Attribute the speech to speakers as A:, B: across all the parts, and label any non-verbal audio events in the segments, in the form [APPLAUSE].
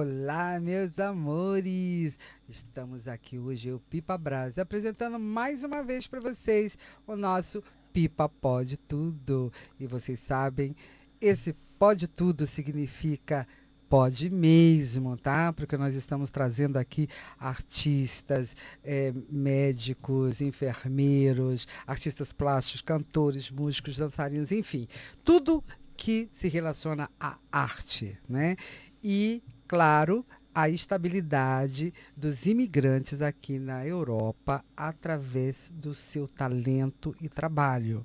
A: Olá, meus amores! Estamos aqui hoje, eu, Pipa Braz, apresentando mais uma vez para vocês o nosso Pipa Pode Tudo. E vocês sabem, esse Pode Tudo significa pode mesmo, tá? Porque nós estamos trazendo aqui artistas, é, médicos, enfermeiros, artistas plásticos, cantores, músicos, dançarinos, enfim, tudo que se relaciona à arte, né? E claro, a estabilidade dos imigrantes aqui na Europa através do seu talento e trabalho.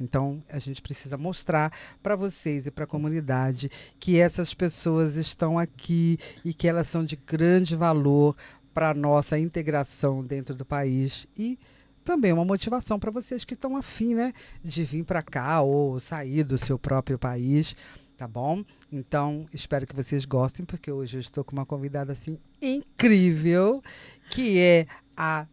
A: Então, a gente precisa mostrar para vocês e para a comunidade que essas pessoas estão aqui e que elas são de grande valor para a nossa integração dentro do país e também uma motivação para vocês que estão afim né, de vir para cá ou sair do seu próprio país tá bom? Então, espero que vocês gostem, porque hoje eu estou com uma convidada assim incrível, que é a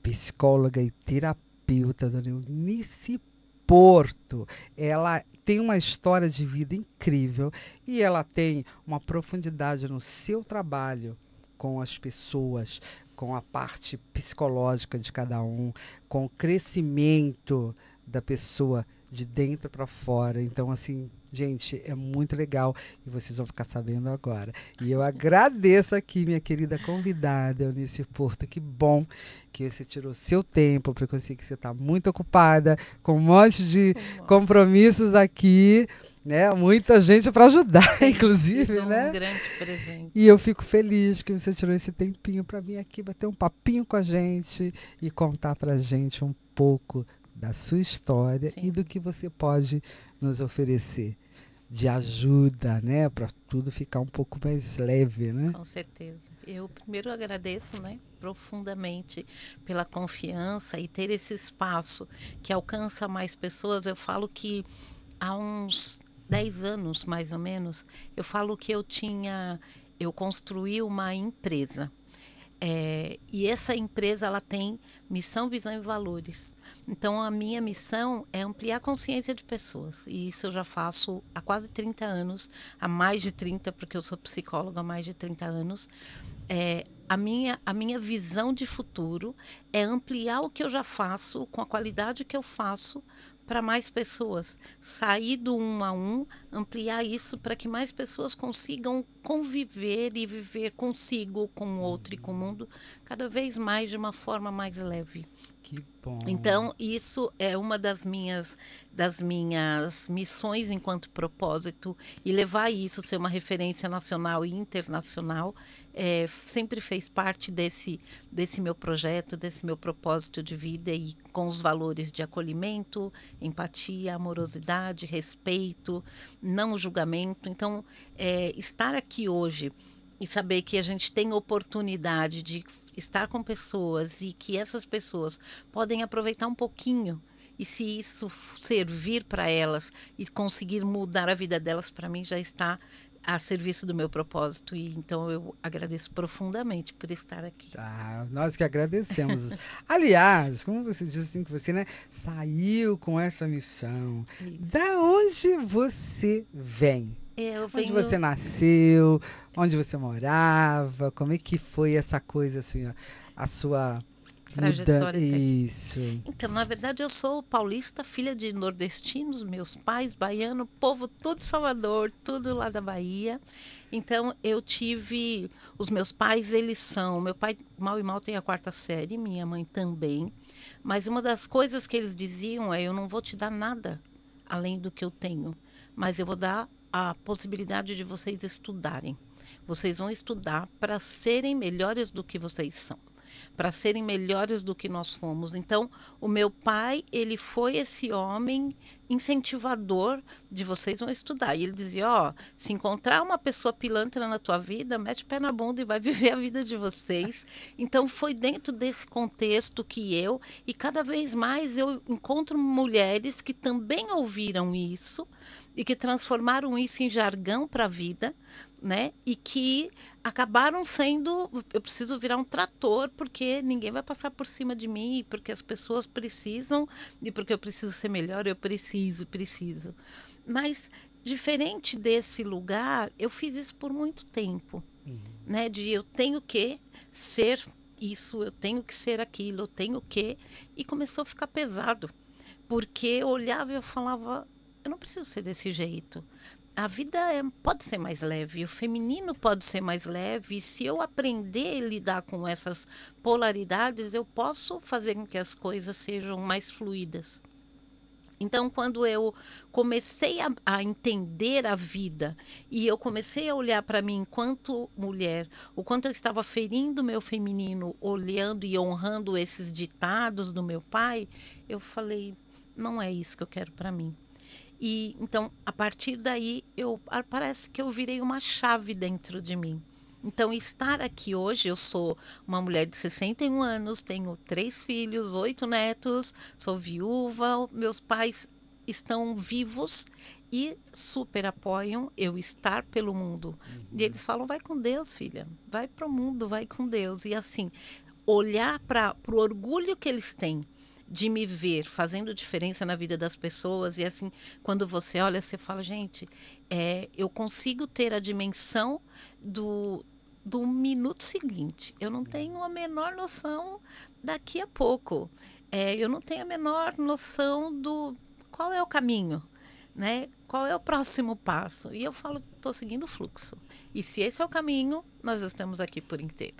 A: psicóloga e terapeuta Dona Eunice Porto. Ela tem uma história de vida incrível e ela tem uma profundidade no seu trabalho com as pessoas, com a parte psicológica de cada um, com o crescimento da pessoa de dentro para fora. Então, assim, Gente, é muito legal e vocês vão ficar sabendo agora. E eu agradeço aqui minha querida convidada, Eunice Porto. Que bom que você tirou seu tempo, porque eu sei que você está muito ocupada, com um monte de um compromissos aqui né? Muita gente para ajudar, inclusive, né? Um grande presente. E eu fico feliz que você tirou esse tempinho para vir aqui bater um papinho com a gente e contar para a gente um pouco da sua história Sim. e do que você pode nos oferecer de ajuda, né? Para tudo ficar um pouco mais leve, né? Com
B: certeza. Eu primeiro agradeço, né? Profundamente pela confiança e ter esse espaço que alcança mais pessoas. Eu falo que há uns 10 anos, mais ou menos, eu falo que eu tinha... Eu construí uma empresa é, e essa empresa ela tem missão, visão e valores. Então a minha missão é ampliar a consciência de pessoas. E isso eu já faço há quase 30 anos, há mais de 30, porque eu sou psicóloga há mais de 30 anos. É, a minha, a minha visão de futuro é ampliar o que eu já faço, com a qualidade que eu faço, para mais pessoas, sair do um a um, ampliar isso para que mais pessoas consigam conviver e viver consigo, com o outro e com o mundo, cada vez mais de uma forma mais leve.
A: Que bom. Então,
B: isso é uma das minhas das minhas missões enquanto propósito e levar isso ser uma referência nacional e internacional é, sempre fez parte desse, desse meu projeto, desse meu propósito de vida e com os valores de acolhimento, empatia, amorosidade, respeito, não julgamento. Então, é, estar aqui hoje e saber que a gente tem oportunidade de estar com pessoas e que essas pessoas podem aproveitar um pouquinho e se isso servir para elas e conseguir mudar a vida delas para mim já está a serviço do meu propósito e então eu agradeço profundamente por estar aqui.
A: Tá, nós que agradecemos. [LAUGHS] Aliás, como você disse assim que você, né, saiu com essa missão. Isso. Da onde você vem? Eu venho... Onde você nasceu? Onde você morava? Como é que foi essa coisa assim, a sua trajetória. Muda isso.
B: Então, na verdade, eu sou paulista, filha de nordestinos, meus pais, baiano, povo todo de Salvador, tudo lá da Bahia. Então, eu tive. Os meus pais, eles são. Meu pai, mal e mal, tem a quarta série, minha mãe também. Mas uma das coisas que eles diziam é: eu não vou te dar nada além do que eu tenho, mas eu vou dar a possibilidade de vocês estudarem. Vocês vão estudar para serem melhores do que vocês são para serem melhores do que nós fomos. Então, o meu pai, ele foi esse homem incentivador de vocês vão estudar. E ele dizia, ó, oh, se encontrar uma pessoa pilantra na tua vida, mete pé na bunda e vai [LAUGHS] viver a vida de vocês. Então foi dentro desse contexto que eu e cada vez mais eu encontro mulheres que também ouviram isso e que transformaram isso em jargão para a vida, né? E que acabaram sendo, eu preciso virar um trator porque ninguém vai passar por cima de mim, porque as pessoas precisam e porque eu preciso ser melhor, eu preciso, preciso. Mas diferente desse lugar, eu fiz isso por muito tempo, uhum. né? De eu tenho que ser isso, eu tenho que ser aquilo, eu tenho que e começou a ficar pesado. Porque eu olhava e eu falava, eu não preciso ser desse jeito a vida é, pode ser mais leve, o feminino pode ser mais leve. E se eu aprender a lidar com essas polaridades, eu posso fazer com que as coisas sejam mais fluidas. Então, quando eu comecei a, a, entender a vida e eu comecei a olhar para mim enquanto mulher, o quanto eu estava ferindo meu feminino, olhando e honrando esses ditados do meu pai, eu falei: não é isso que eu quero para mim. E então, a partir daí, eu parece que eu virei uma chave dentro de mim. Então, estar aqui hoje, eu sou uma mulher de 61 anos, tenho três filhos, oito netos, sou viúva, meus pais estão vivos e super apoiam eu estar pelo mundo. Uhum. E eles falam: vai com Deus, filha, vai para o mundo, vai com Deus. E assim, olhar para o orgulho que eles têm de me ver fazendo diferença na vida das pessoas. E assim, quando você olha, você fala, gente, é, eu consigo ter a dimensão do, do minuto seguinte. Eu não tenho a menor noção daqui a pouco. É, eu não tenho a menor noção do qual é o caminho, né? Qual é o próximo passo? E eu falo, estou seguindo o fluxo. E se esse é o caminho, nós estamos aqui por
A: inteiro.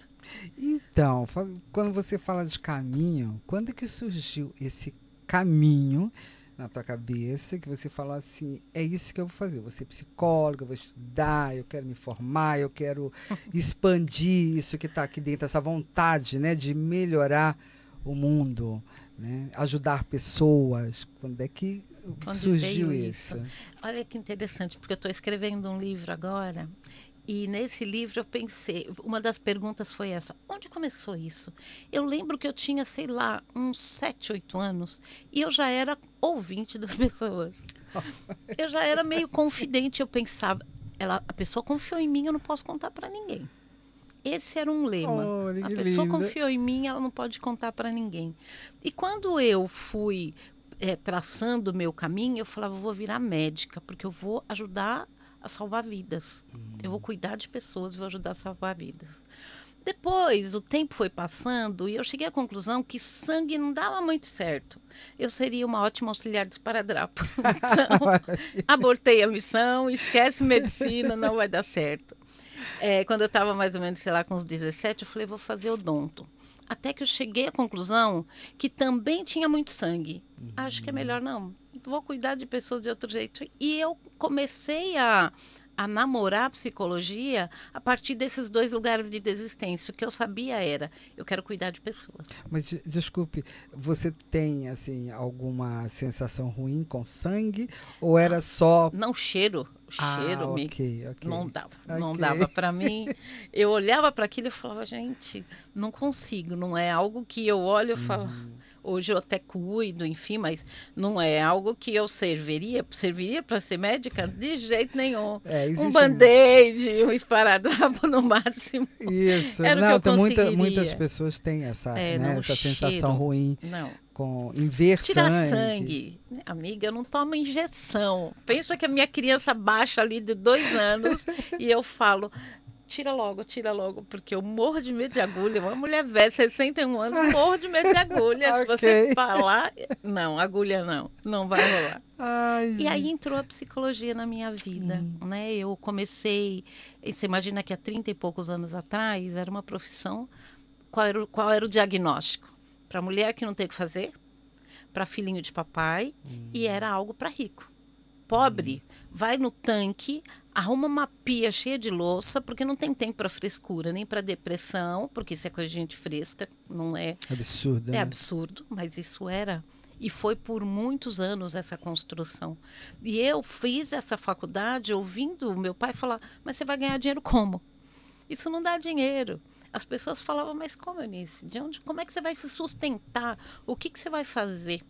A: Então, quando você fala de caminho, quando que surgiu esse caminho na tua cabeça que você falou assim, é isso que eu vou fazer, eu vou ser psicóloga, eu vou estudar, eu quero me formar, eu quero [LAUGHS] expandir isso que está aqui dentro, essa vontade né, de melhorar o mundo, né, ajudar pessoas. Quando é que quando surgiu isso? isso?
B: Olha que interessante, porque eu estou escrevendo um livro agora e nesse livro eu pensei, uma das perguntas foi essa: onde começou isso? Eu lembro que eu tinha, sei lá, uns 7, 8 anos e eu já era ouvinte das [LAUGHS] pessoas. Eu já era meio confidente, eu pensava, ela, a pessoa confiou em mim, eu não posso contar para ninguém. Esse era um lema. Oh, a pessoa confiou em mim, ela não pode contar para ninguém. E quando eu fui é, traçando o meu caminho, eu falava, vou virar médica, porque eu vou ajudar a salvar vidas. Uhum. Eu vou hum. cuidar de pessoas, vou ajudar a salvar vidas. Depois, o tempo foi passando e eu cheguei à conclusão que sangue não dava muito certo. Eu seria uma ótima auxiliar de esparadrapo. [LAUGHS] Então, [LAUGHS] abortei a missão, esquece medicina, não vai dar certo. É, quando eu estava mais ou menos, sei lá, com uns 17, eu falei, vou fazer odonto. Até que eu cheguei à conclusão que também tinha muito sangue. Uhum. Acho que é uhum. melhor não vou cuidar de pessoas de outro jeito. E eu comecei a, a namorar a psicologia a partir desses dois lugares de desistência. O que eu sabia era, eu quero cuidar de pessoas.
A: Mas desculpe, você tem assim alguma sensação ruim com sangue ou era só Não cheiro, ah, cheiro ah, me okay, okay. não dava, okay. não dava para [LAUGHS] mim.
B: Eu olhava para aquilo e falava, gente, não consigo, não é algo que eu olho e falo, hum. Hoje eu até cuido, enfim, mas não é algo que eu serviria, serviria para ser médica de jeito nenhum. [LAUGHS] É, um band-aid, um esparadrapo no máximo. Isso. Era não, o que eu muita, muitas pessoas têm essa, é, né, essa cheiro, sensação ruim. Não. Com inversão. Tirar sangue. sangue. Amiga, eu não tomo injeção. Pensa que a minha criança baixa ali de dois anos [LAUGHS] e eu falo, tira logo, tira logo, porque eu morro de medo de agulha. Uma mulher velha, 61 anos, morro de medo de agulha. okay. Se você falar, não, agulha não, não vai rolar. Ai, e aí entrou a psicologia na minha vida, hum. né? Eu comecei, você imagina que há 30 e poucos anos atrás, era uma profissão, qual era, qual era o diagnóstico? Para mulher que não tem o que fazer, para filhinho de papai, hum. e era algo para rico. Pobre, hum. vai no tanque, arruma uma pia cheia de louça, porque não tem tempo para frescura, nem para depressão, porque isso é coisa de gente fresca, não é? Absurdo. É né? absurdo, mas isso era. E foi por muitos anos essa construção. E eu fiz essa faculdade ouvindo o meu pai falar: Mas você vai ganhar dinheiro como? Isso não dá dinheiro. As pessoas falavam: Mas como, Eunice? De onde, como é que você vai se sustentar? O que, que você vai fazer?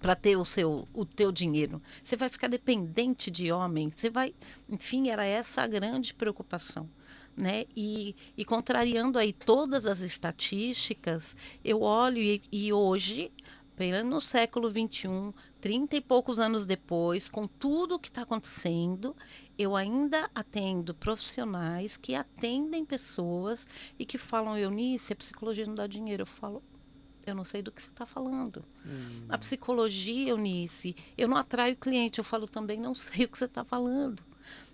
B: para ter o seu o teu dinheiro. Você vai ficar dependente de homem, você vai, enfim, era essa a grande preocupação. Né? E, e contrariando aí todas as estatísticas, eu olho e, e hoje, no século XXI, trinta e poucos anos depois, com tudo o que está acontecendo, eu ainda atendo profissionais que atendem pessoas e que falam, Eunice, a psicologia não dá dinheiro. Eu falo, eu não sei do que você está falando. Hum. A psicologia, Eunice, eu não atraio cliente, eu falo também, não sei o que você está falando.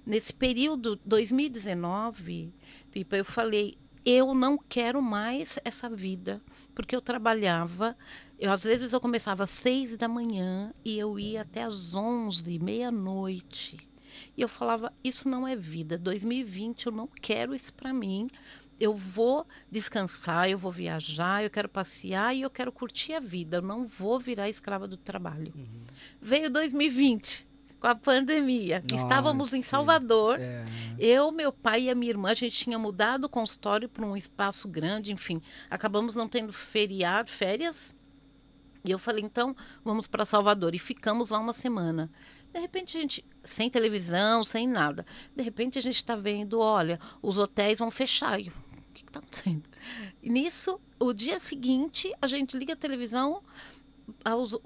B: Nesse período, 2019, Pipa, eu falei, eu não quero mais essa vida, porque eu trabalhava, eu às vezes eu começava às seis da manhã e eu ia até às onze, meia-noite. E eu falava, isso não é vida. 2020 eu não quero isso para mim eu vou descansar, eu vou viajar, eu quero passear e eu quero curtir a vida. Eu não vou virar escrava do trabalho. Uhum. Veio 2020 com a pandemia. Nossa, Estávamos em Salvador. É. Eu, meu pai e a minha irmã, a gente tinha mudado o consultório para um espaço grande, enfim. Acabamos não tendo feriado, férias. E eu falei, então, vamos para Salvador. E ficamos lá uma semana. De repente, a gente, sem televisão, sem nada. De repente, a gente está vendo, olha, os hotéis vão fechar o que está acontecendo? E nisso, o dia seguinte, a gente liga a televisão, ah, os,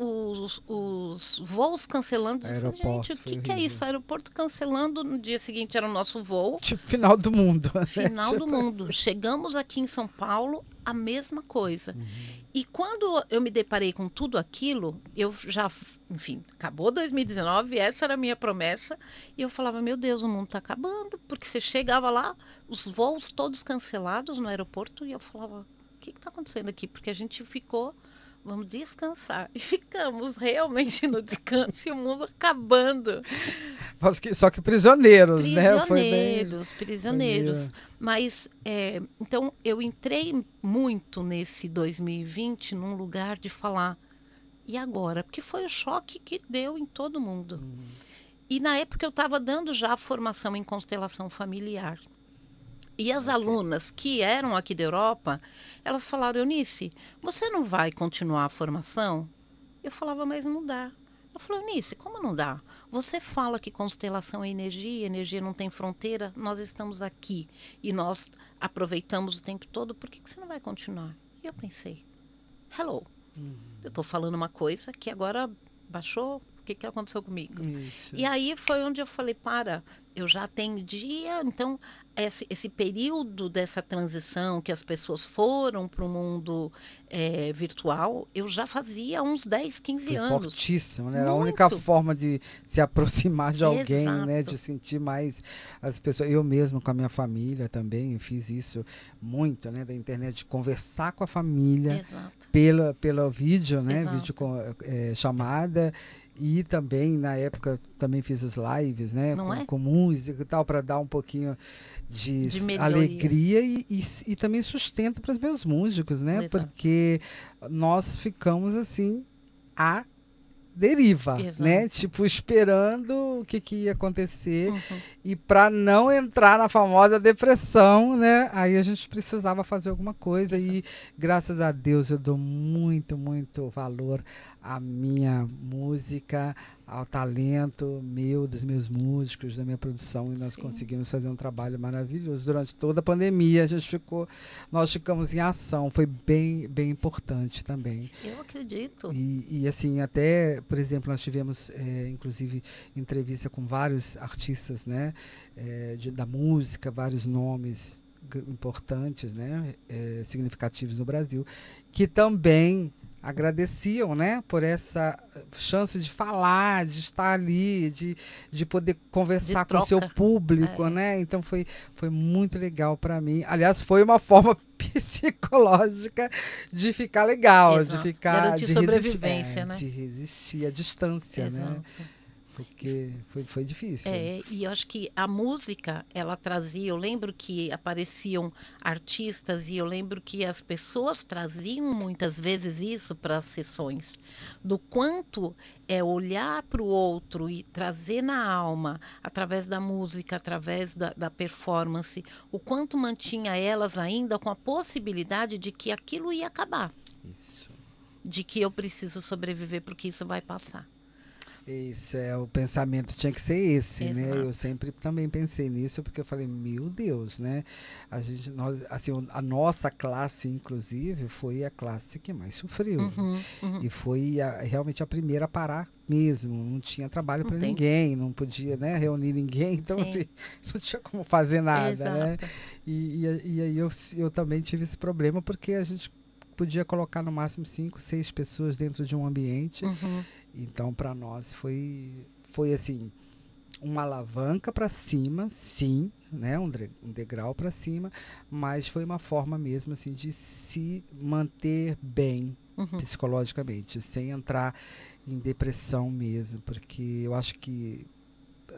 B: os voos cancelando. Aeroporto, gente, o que, que, é isso? Aeroporto cancelando. No dia seguinte era o nosso voo. Tipo, final do mundo. Né? Final [LAUGHS] tipo do mundo. Assim. Chegamos aqui em São Paulo, a mesma coisa. Uhum. E quando eu me deparei com tudo aquilo, eu já, enfim, acabou 2019, essa era a minha promessa, e eu falava: meu Deus, o mundo está acabando, porque você chegava lá, os voos todos cancelados no aeroporto, e eu falava: o que está acontecendo aqui? Porque a gente ficou vamos descansar. E ficamos realmente no descanso e o mundo acabando.
A: Mas que, só que prisioneiros, prisioneiros né? Prisioneiros, bem... prisioneiros.
B: Mas, é, então, eu entrei muito nesse 2020 num lugar de falar, e agora? Porque foi o choque que deu em todo mundo. Uhum. E na época eu estava dando já a formação em constelação familiar. E as okay. alunas que eram aqui da Europa, elas falaram, Eunice, você não vai continuar a formação? Eu falava, mas não dá. Ela falou, Eunice, como não dá? Você fala que constelação é energia, energia não tem fronteira, nós estamos aqui e nós aproveitamos o tempo todo, por que, que você não vai continuar? E eu pensei, hello, uhum. eu estou falando uma coisa que agora baixou que, que aconteceu comigo? Isso. E aí foi onde eu falei, para, eu já atendia, então esse, esse período dessa transição que as pessoas foram para o mundo é, virtual, eu já fazia uns 10, 15 Foi anos. Fortíssimo, né? Muito. Era a única
A: forma de se aproximar de alguém, Exato. né? De sentir mais as pessoas. Eu mesmo com a minha família também fiz isso muito, né? Da internet, de conversar com a família Exato. pela pelo vídeo, né? Exato. Vídeo com, é, eh, chamada e também, na época, também fiz as lives, né? Com, é? com, música e tal, para dar um pouquinho de, de alegria e, e, e, também sustento para os meus músicos, né? Exato. Porque nós ficamos assim, a deriva, né? Exato. né? Tipo, esperando o que, que ia acontecer. Uhum. E para não entrar na famosa depressão, né? Aí a gente precisava fazer alguma coisa. Exato. E graças a Deus eu dou muito, muito valor à minha música, ao talento meu, dos meus músicos, da minha produção, e nós Sim. conseguimos fazer um trabalho maravilhoso. Durante toda a pandemia, a gente ficou, nós ficamos em ação, foi bem, bem importante também. Eu acredito. E, e assim, até, por exemplo, nós tivemos, é, inclusive, entrevista com vários artistas, né, é, de, da música, vários nomes importantes, né, é, significativos no Brasil, que também agradeciam, né, por essa chance de falar, de estar ali, de, de poder conversar de com o seu público, é. né? Então foi, foi muito legal para mim. Aliás, foi uma forma [LAUGHS] psicológica de ficar legal, Exato. de ficar Garantir de sobrevivência, resistir, é, né? De resistir à distância, né? Exato. né? Porque foi, foi difícil. É,
B: e eu acho que a música, ela trazia. Eu lembro que apareciam artistas e eu lembro que as pessoas traziam muitas vezes isso para as sessões. Do quanto é olhar para o outro e trazer na alma, através da música, através da, da performance, o quanto mantinha elas ainda com a possibilidade de que aquilo ia acabar. Isso. De que eu preciso sobreviver porque isso vai passar.
A: Isso é o pensamento tinha que ser esse, né? Exato. né? Eu sempre também pensei nisso porque eu falei, meu Deus, né? A gente nós assim, a nossa classe inclusive foi a classe que mais sofreu uhum, uhum. e foi a, realmente a primeira a parar mesmo, não tinha trabalho para ninguém, não podia né, reunir ninguém, [LAUGHS] então assim, não tinha como fazer nada, né? Exato. né? E, aí eu, eu também tive esse problema porque a gente podia colocar no máximo cinco, seis pessoas dentro de um ambiente uhum. Então, para nós foi, foi assim uma alavanca para cima, sim, né, um, degrau para cima, mas foi uma forma mesmo assim de se manter bem uhum. psicologicamente, sem entrar em depressão mesmo, porque eu acho que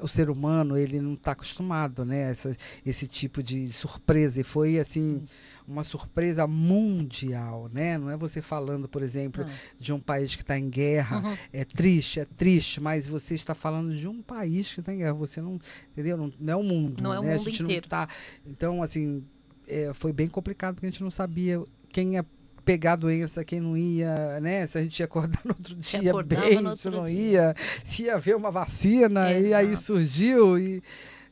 A: o ser humano ele não está acostumado, né, essa, esse tipo de surpresa e foi assim. Uhum uma surpresa mundial, né? Não é você falando, por exemplo, ah. de um país que está em guerra, uhum. é triste, é triste, mas você está falando de um país que está em guerra. Você não, entendeu? Não, não é o mundo, não né? é o né? mundo a gente inteiro. não tá. Então, assim, é, foi bem complicado porque a gente não sabia quem é pegar a doença, quem não ia, né? Se a gente ia acordar no outro dia bem, se não dia. ia, se ia haver uma vacina, Exato. e aí surgiu. E,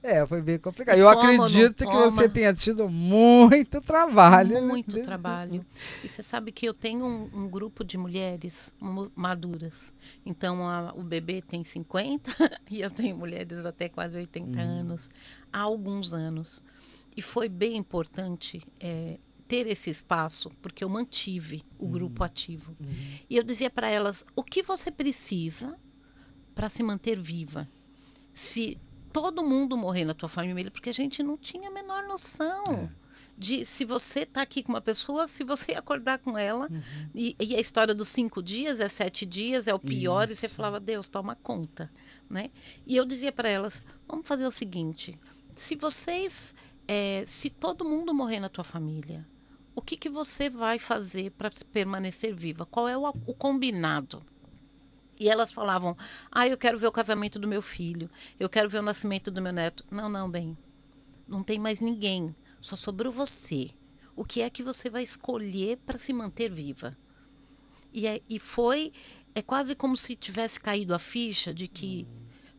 A: é, foi bem complicado. eu acredito que você tenha tido muito trabalho. Né?
B: Muito né? trabalho. E você sabe que eu tenho um, um grupo de mulheres maduras. Então, a, o bebê tem 50 [LAUGHS] e eu tenho mulheres até quase 80 hum. anos, há alguns anos. E foi bem importante é, ter esse espaço, porque eu mantive o hum. grupo ativo. Hum. E eu dizia para elas: o que você precisa para se manter viva? Se todo mundo morrer na tua família, porque a gente não tinha a menor noção. É. De se você está aqui com uma pessoa, se você acordar com ela, uhum. e, e, a história dos cinco dias, é sete dias, é o pior, Isso. e você falava, Deus, toma conta. Né? E eu dizia para elas: vamos fazer o seguinte, se vocês, é, se todo mundo morrer na tua família, o que, que você vai fazer para permanecer viva? Qual é o, o combinado? E elas falavam: ah, eu quero ver o casamento do meu filho, eu quero ver o nascimento do meu neto. Não, não, bem, não tem mais ninguém, só sobrou você. O que é que você vai escolher para se manter viva? E, é, e foi, é quase como se tivesse caído a ficha de que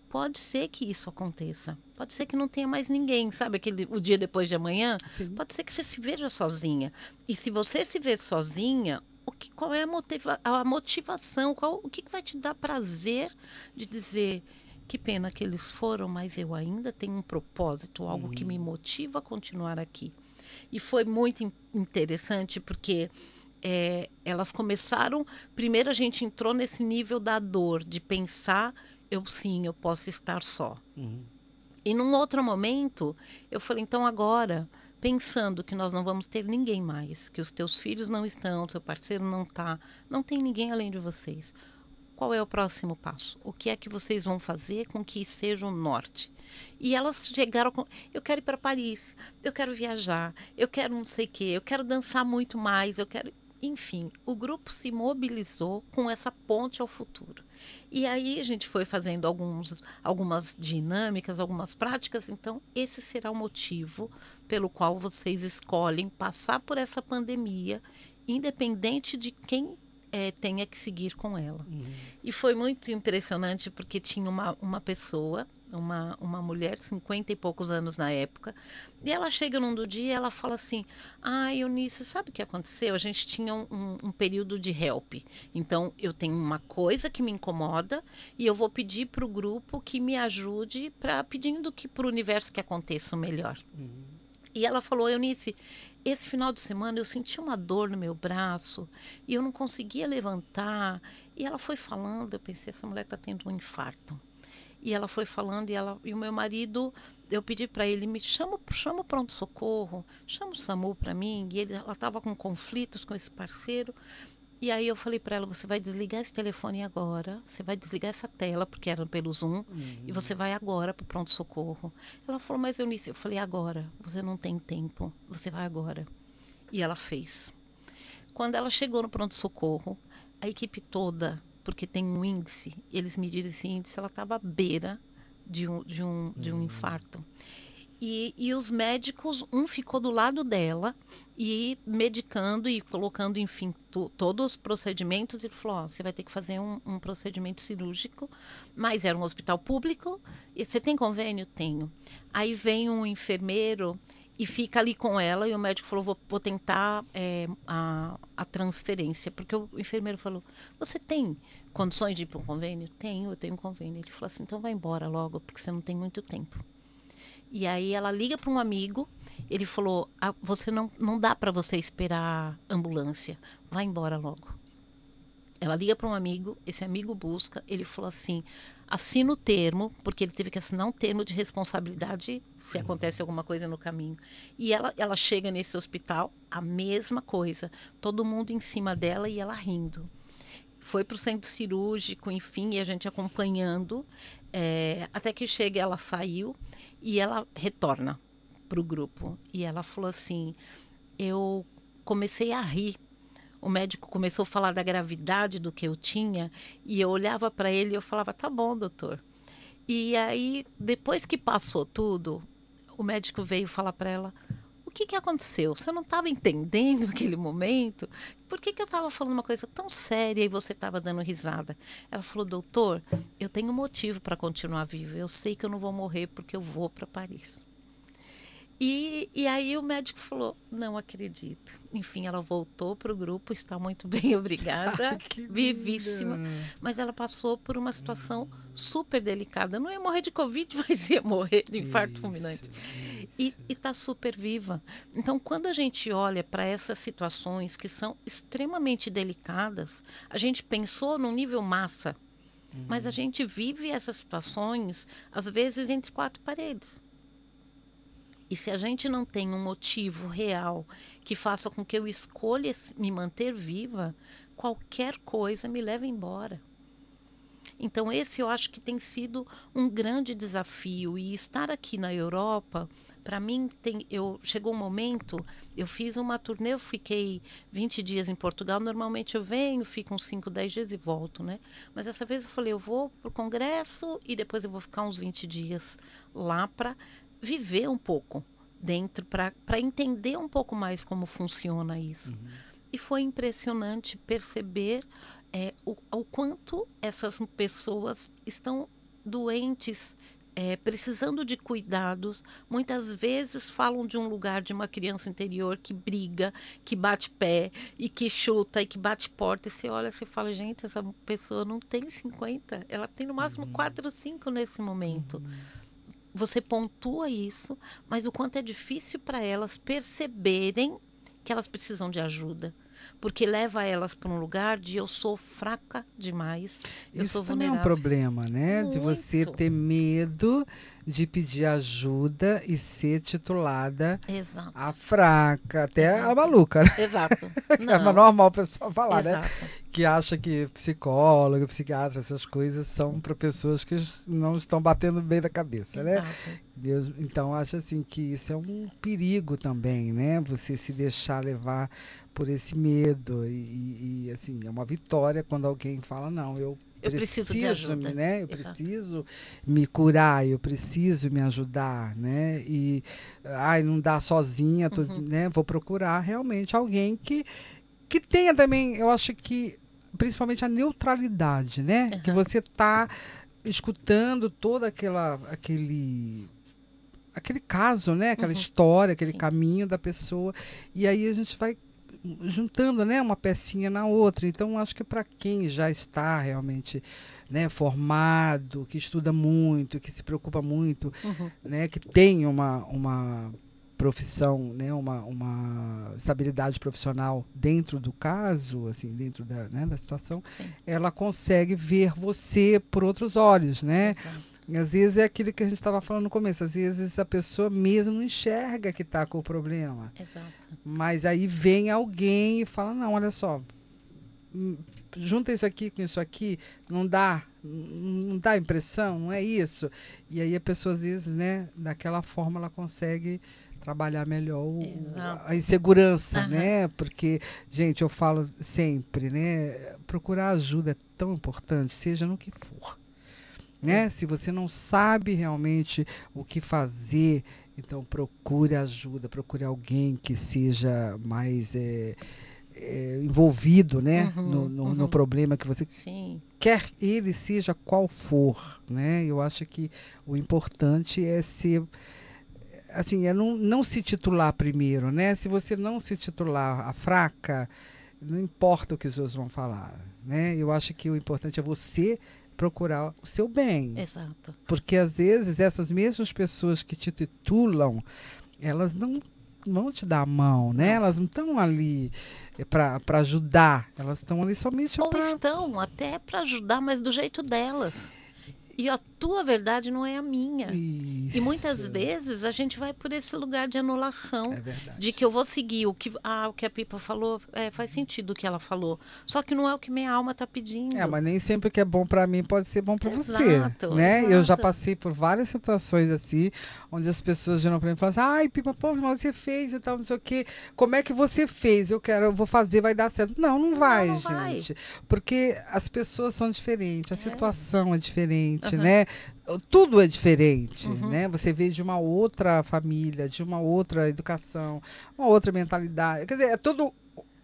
B: pode ser que isso aconteça. Pode ser que não tenha mais ninguém, sabe? Aquele, o dia depois de amanhã. Sim. Pode ser que você se veja sozinha. E se você se vê sozinha, o que, qual é a, motiva, a motivação, qual, o que vai te dar prazer de dizer que pena que eles foram, mas eu ainda tenho um propósito, algo uhum. que me uhum. motiva a continuar aqui. E foi muito interessante porque é, elas começaram. Primeiro a gente entrou nesse nível da dor, de pensar, eu sim, eu posso estar só. Uhum. E num outro momento, eu falei, então agora pensando que nós não vamos ter ninguém mais, que os teus filhos não estão, seu parceiro não está, não tem ninguém além de vocês. Qual é o próximo passo? O que é que vocês vão fazer com que seja o norte? E elas chegaram com: eu quero ir para Paris, eu quero viajar, eu quero não sei o quê, eu quero dançar muito mais, eu quero. Enfim, o grupo se mobilizou com essa ponte ao futuro. E aí a gente foi fazendo alguns, algumas dinâmicas, algumas práticas. Então, esse será o motivo pelo qual vocês escolhem passar por essa pandemia, independente de quem é, tenha que seguir com ela. Uhum. E foi muito impressionante porque tinha uma, uma pessoa uma, uma mulher, 50 e poucos anos na época, e ela chega num do dia e ela fala assim: Ah, Eunice, sabe o que aconteceu? A gente tinha um, um período de help. Então, eu tenho uma coisa que me incomoda e eu vou pedir para o grupo que me ajude, para pedindo que para o universo que aconteça o melhor. Uhum. E ela falou, Eunice, esse final de semana eu senti uma dor no meu braço e eu não conseguia levantar. E ela foi falando, eu pensei, essa mulher está tendo um infarto. E ela foi falando e, ela, e o meu marido, eu pedi para ele, me chama, chama o pronto-socorro, chama o SAMU para mim. E ele, ela estava com conflitos com esse parceiro. E aí eu falei para ela, você vai desligar esse telefone agora, você vai desligar essa tela, porque era pelo Zoom, uhum. e você uhum. vai agora para o pronto-socorro. Ela falou, mas Eunice, eu falei, agora, você não tem tempo, você vai agora. E ela fez. Quando ela chegou no pronto-socorro, a equipe toda porque tem um índice. Eles mediram assim, esse índice, ela estava tá à beira de um, de um, de um uhum. infarto. E, e os médicos, um ficou do lado dela e medicando e colocando, enfim, to, todos os procedimentos. Ele falou: oh, você vai ter que fazer um, um procedimento cirúrgico, mas era um hospital público. E você tem convênio? Tenho. Aí vem um enfermeiro e fica ali com ela. E o médico falou: vou, vou tentar é, a, a, transferência. Porque o enfermeiro falou: você tem condições de ir para um convênio? Tenho, eu tenho um convênio. Ele falou assim: então vai embora logo, porque você não tem muito tempo. E aí ela liga para um amigo, ele falou: ah, você não, não dá para você esperar ambulância, vai embora logo. Ela liga para um amigo, esse amigo busca, ele falou assim: assina o termo, porque ele teve que assinar um termo de responsabilidade se acontece alguma coisa no caminho. E ela, ela chega nesse hospital, a mesma coisa, todo mundo em cima dela e ela rindo. Foi para o centro cirúrgico, enfim, e a gente acompanhando, é, até que chega, ela saiu e ela retorna para o grupo. E ela falou assim: Eu comecei a rir o médico começou a falar da gravidade do que eu tinha e eu olhava para ele e eu falava: tá bom, doutor. E aí, depois que passou tudo, o médico veio falar para ela: o que, que aconteceu? Você não estava entendendo [LAUGHS] aquele momento? Por que, que eu estava falando uma coisa tão séria e você estava dando risada? Ela falou: doutor, eu tenho motivo para continuar viva. Eu sei que eu não vou morrer porque eu vou para Paris. E, e aí o médico falou: Não acredito. Enfim, ela voltou para o grupo, está muito [LAUGHS] bem, obrigada. ah, vivíssima. Vida. Mas ela passou por uma situação super delicada. Não ia morrer de Covid, [LAUGHS] mas ia morrer de infarto isso, fulminante. Isso. E está super viva. Então, quando a gente olha para essas situações que são extremamente delicadas, a gente pensou num nível massa. Mas a uhum. gente vive essas situações, às vezes, entre quatro paredes. E se a gente não tem um motivo real que faça com que eu escolha me manter viva, qualquer coisa me leva embora. Então, esse eu acho que tem sido um grande desafio. E estar aqui na Europa, para mim, tem, eu, chegou um momento, eu fiz uma turnê, eu fiquei 20 dias em Portugal. Normalmente eu venho, fico uns 5, 10 dias e volto, né? Mas dessa vez eu falei, eu vou para o Congresso e depois eu vou ficar uns 20 dias lá para viver um pouco dentro para entender um pouco mais como funciona isso. Uhum. E foi impressionante perceber é, o, o, quanto essas pessoas estão doentes, é, precisando de cuidados. Muitas vezes falam de um lugar de uma criança interior que briga, que bate pé e que chuta e que bate porta. E você olha e fala: gente, essa pessoa não tem 50, ela tem no máximo uhum. 4 ou 5 nesse momento. Uhum você pontua isso, mas o quanto é difícil para elas perceberem que elas precisam de ajuda. Porque leva elas para um lugar de eu sou fraca demais, eu Isso sou vulnerável. Isso também é um
A: problema, né? Muito. De você ter medo de pedir ajuda e ser titulada Exato. a fraca, até Exato. a maluca. Né? Exato. [LAUGHS] é normal o pessoal falar, né? Exato. né? Que acha que psicólogo, psiquiatra, essas coisas são para pessoas que não estão batendo bem da cabeça, né? Exato. né? Deus, então acho assim que isso é um perigo também, né? Você se deixar levar por esse medo e, e assim é uma vitória quando alguém fala não, eu eu preciso, preciso me, né? Eu Exato. preciso me curar, eu preciso me ajudar, né? E ai, não dá sozinha, tô, uhum. né? Vou procurar realmente alguém que que tenha também, eu acho que principalmente a neutralidade, né? Uhum. Que você tá escutando toda aquela aquele aquele caso, né? Aquela uhum. história, aquele Sim. caminho da pessoa. E aí a gente vai juntando né, uma pecinha na outra. Então, acho que para quem já está realmente né, formado, que estuda muito, que se preocupa muito, uhum. né, que tem uma, uma profissão, né, uma, uma estabilidade profissional dentro do caso, assim, dentro da, né, da situação, Sim. ela consegue ver você por outros olhos, né? Exato. Às vezes é aquilo que a gente estava falando no começo, às vezes a pessoa mesmo não enxerga que está com o problema. Exato. Mas aí vem alguém e fala: não, olha só, hum, junta isso aqui com isso aqui, não dá, não dá impressão, não é isso. E aí a pessoa, às vezes, né, daquela forma ela consegue trabalhar melhor o, a insegurança, uhum. né? Porque, gente, eu falo sempre, né? Procurar ajuda é tão importante, seja no que for né? Se você não sabe realmente o que fazer, então procure ajuda, procure alguém que seja mais é, é, envolvido, né, uhum, no, no, uhum. no, problema que você Sim. quer ele seja qual for, né? Eu acho que o importante é ser assim, é não, não se titular primeiro, né? Se você não se titular a fraca, não importa o que os outros vão falar, né? Eu acho que o importante é você procurar o seu bem. Exato. Porque às vezes essas mesmas pessoas que te titulam, elas não vão te dar a mão, né? Elas não estão ali eh, para ajudar, elas estão ali somente para. Ou pra...
B: estão até para ajudar, mas do jeito delas. E a tua verdade não é a minha. Isso. E muitas vezes a gente vai por esse lugar de anulação, é de que eu vou seguir o que, ah, o que a Pipa falou, é, faz uhum. sentido o que ela falou. Só que não é o que minha alma está pedindo. É, mas
A: nem sempre o que é bom para mim pode ser bom para você, né? Exato. Eu já passei por várias situações assim, onde as pessoas viram para mim e falaram assim, ai, Pipa, pô, mas você fez e tal, não sei o quê. Como é que você fez? Eu quero, eu vou fazer, vai dar certo. Não, não vai, não, não gente. Vai. Porque as pessoas são diferentes, a é. situação é diferente diferente, uhum. né? Tudo é diferente, uhum. né? Você veio de uma outra família, de uma outra educação, uma outra mentalidade. Quer dizer, é tudo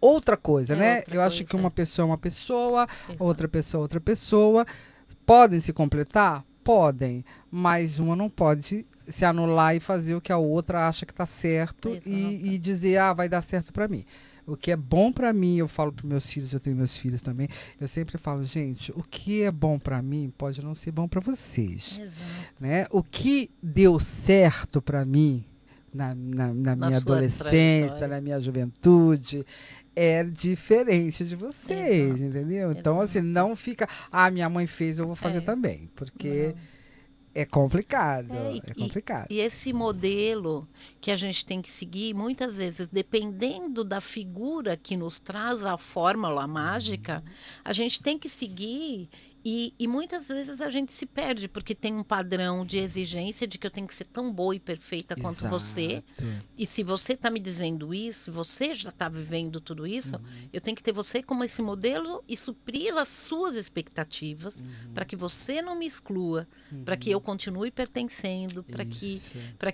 A: outra coisa, é né? Outra Eu coisa. acho que uma pessoa é uma pessoa, Exato. outra pessoa é outra pessoa. Podem se completar? Podem, mas uma não pode se anular e fazer o que a outra acha que está certo e, e dizer, ah, vai dar certo para mim. O que é bom para mim, eu falo para meus filhos, eu tenho meus filhos também. Eu sempre falo, gente, o que é bom para mim pode não ser bom para vocês. Exato. Né? O que deu certo para mim na, na, na, na minha adolescência, na minha juventude, é diferente de vocês, Exato. entendeu? Então, Exato. assim, não fica, ah, minha mãe fez, eu vou fazer é. também. Porque. Não é complicado, é, e, é complicado. E, e,
B: esse modelo que a gente tem que seguir, muitas vezes, dependendo da figura que nos traz a fórmula mágica, uhum. a gente tem que seguir e, e, muitas vezes a gente se perde, porque tem um padrão de exigência de que eu tenho que ser tão boa e perfeita quanto Exato. você. E se você está me dizendo isso, você já está vivendo tudo isso, uhum. eu tenho que ter você como esse modelo e suprir as suas expectativas uhum. para que você não me exclua, uhum. para que eu uhum. continue pertencendo, para que,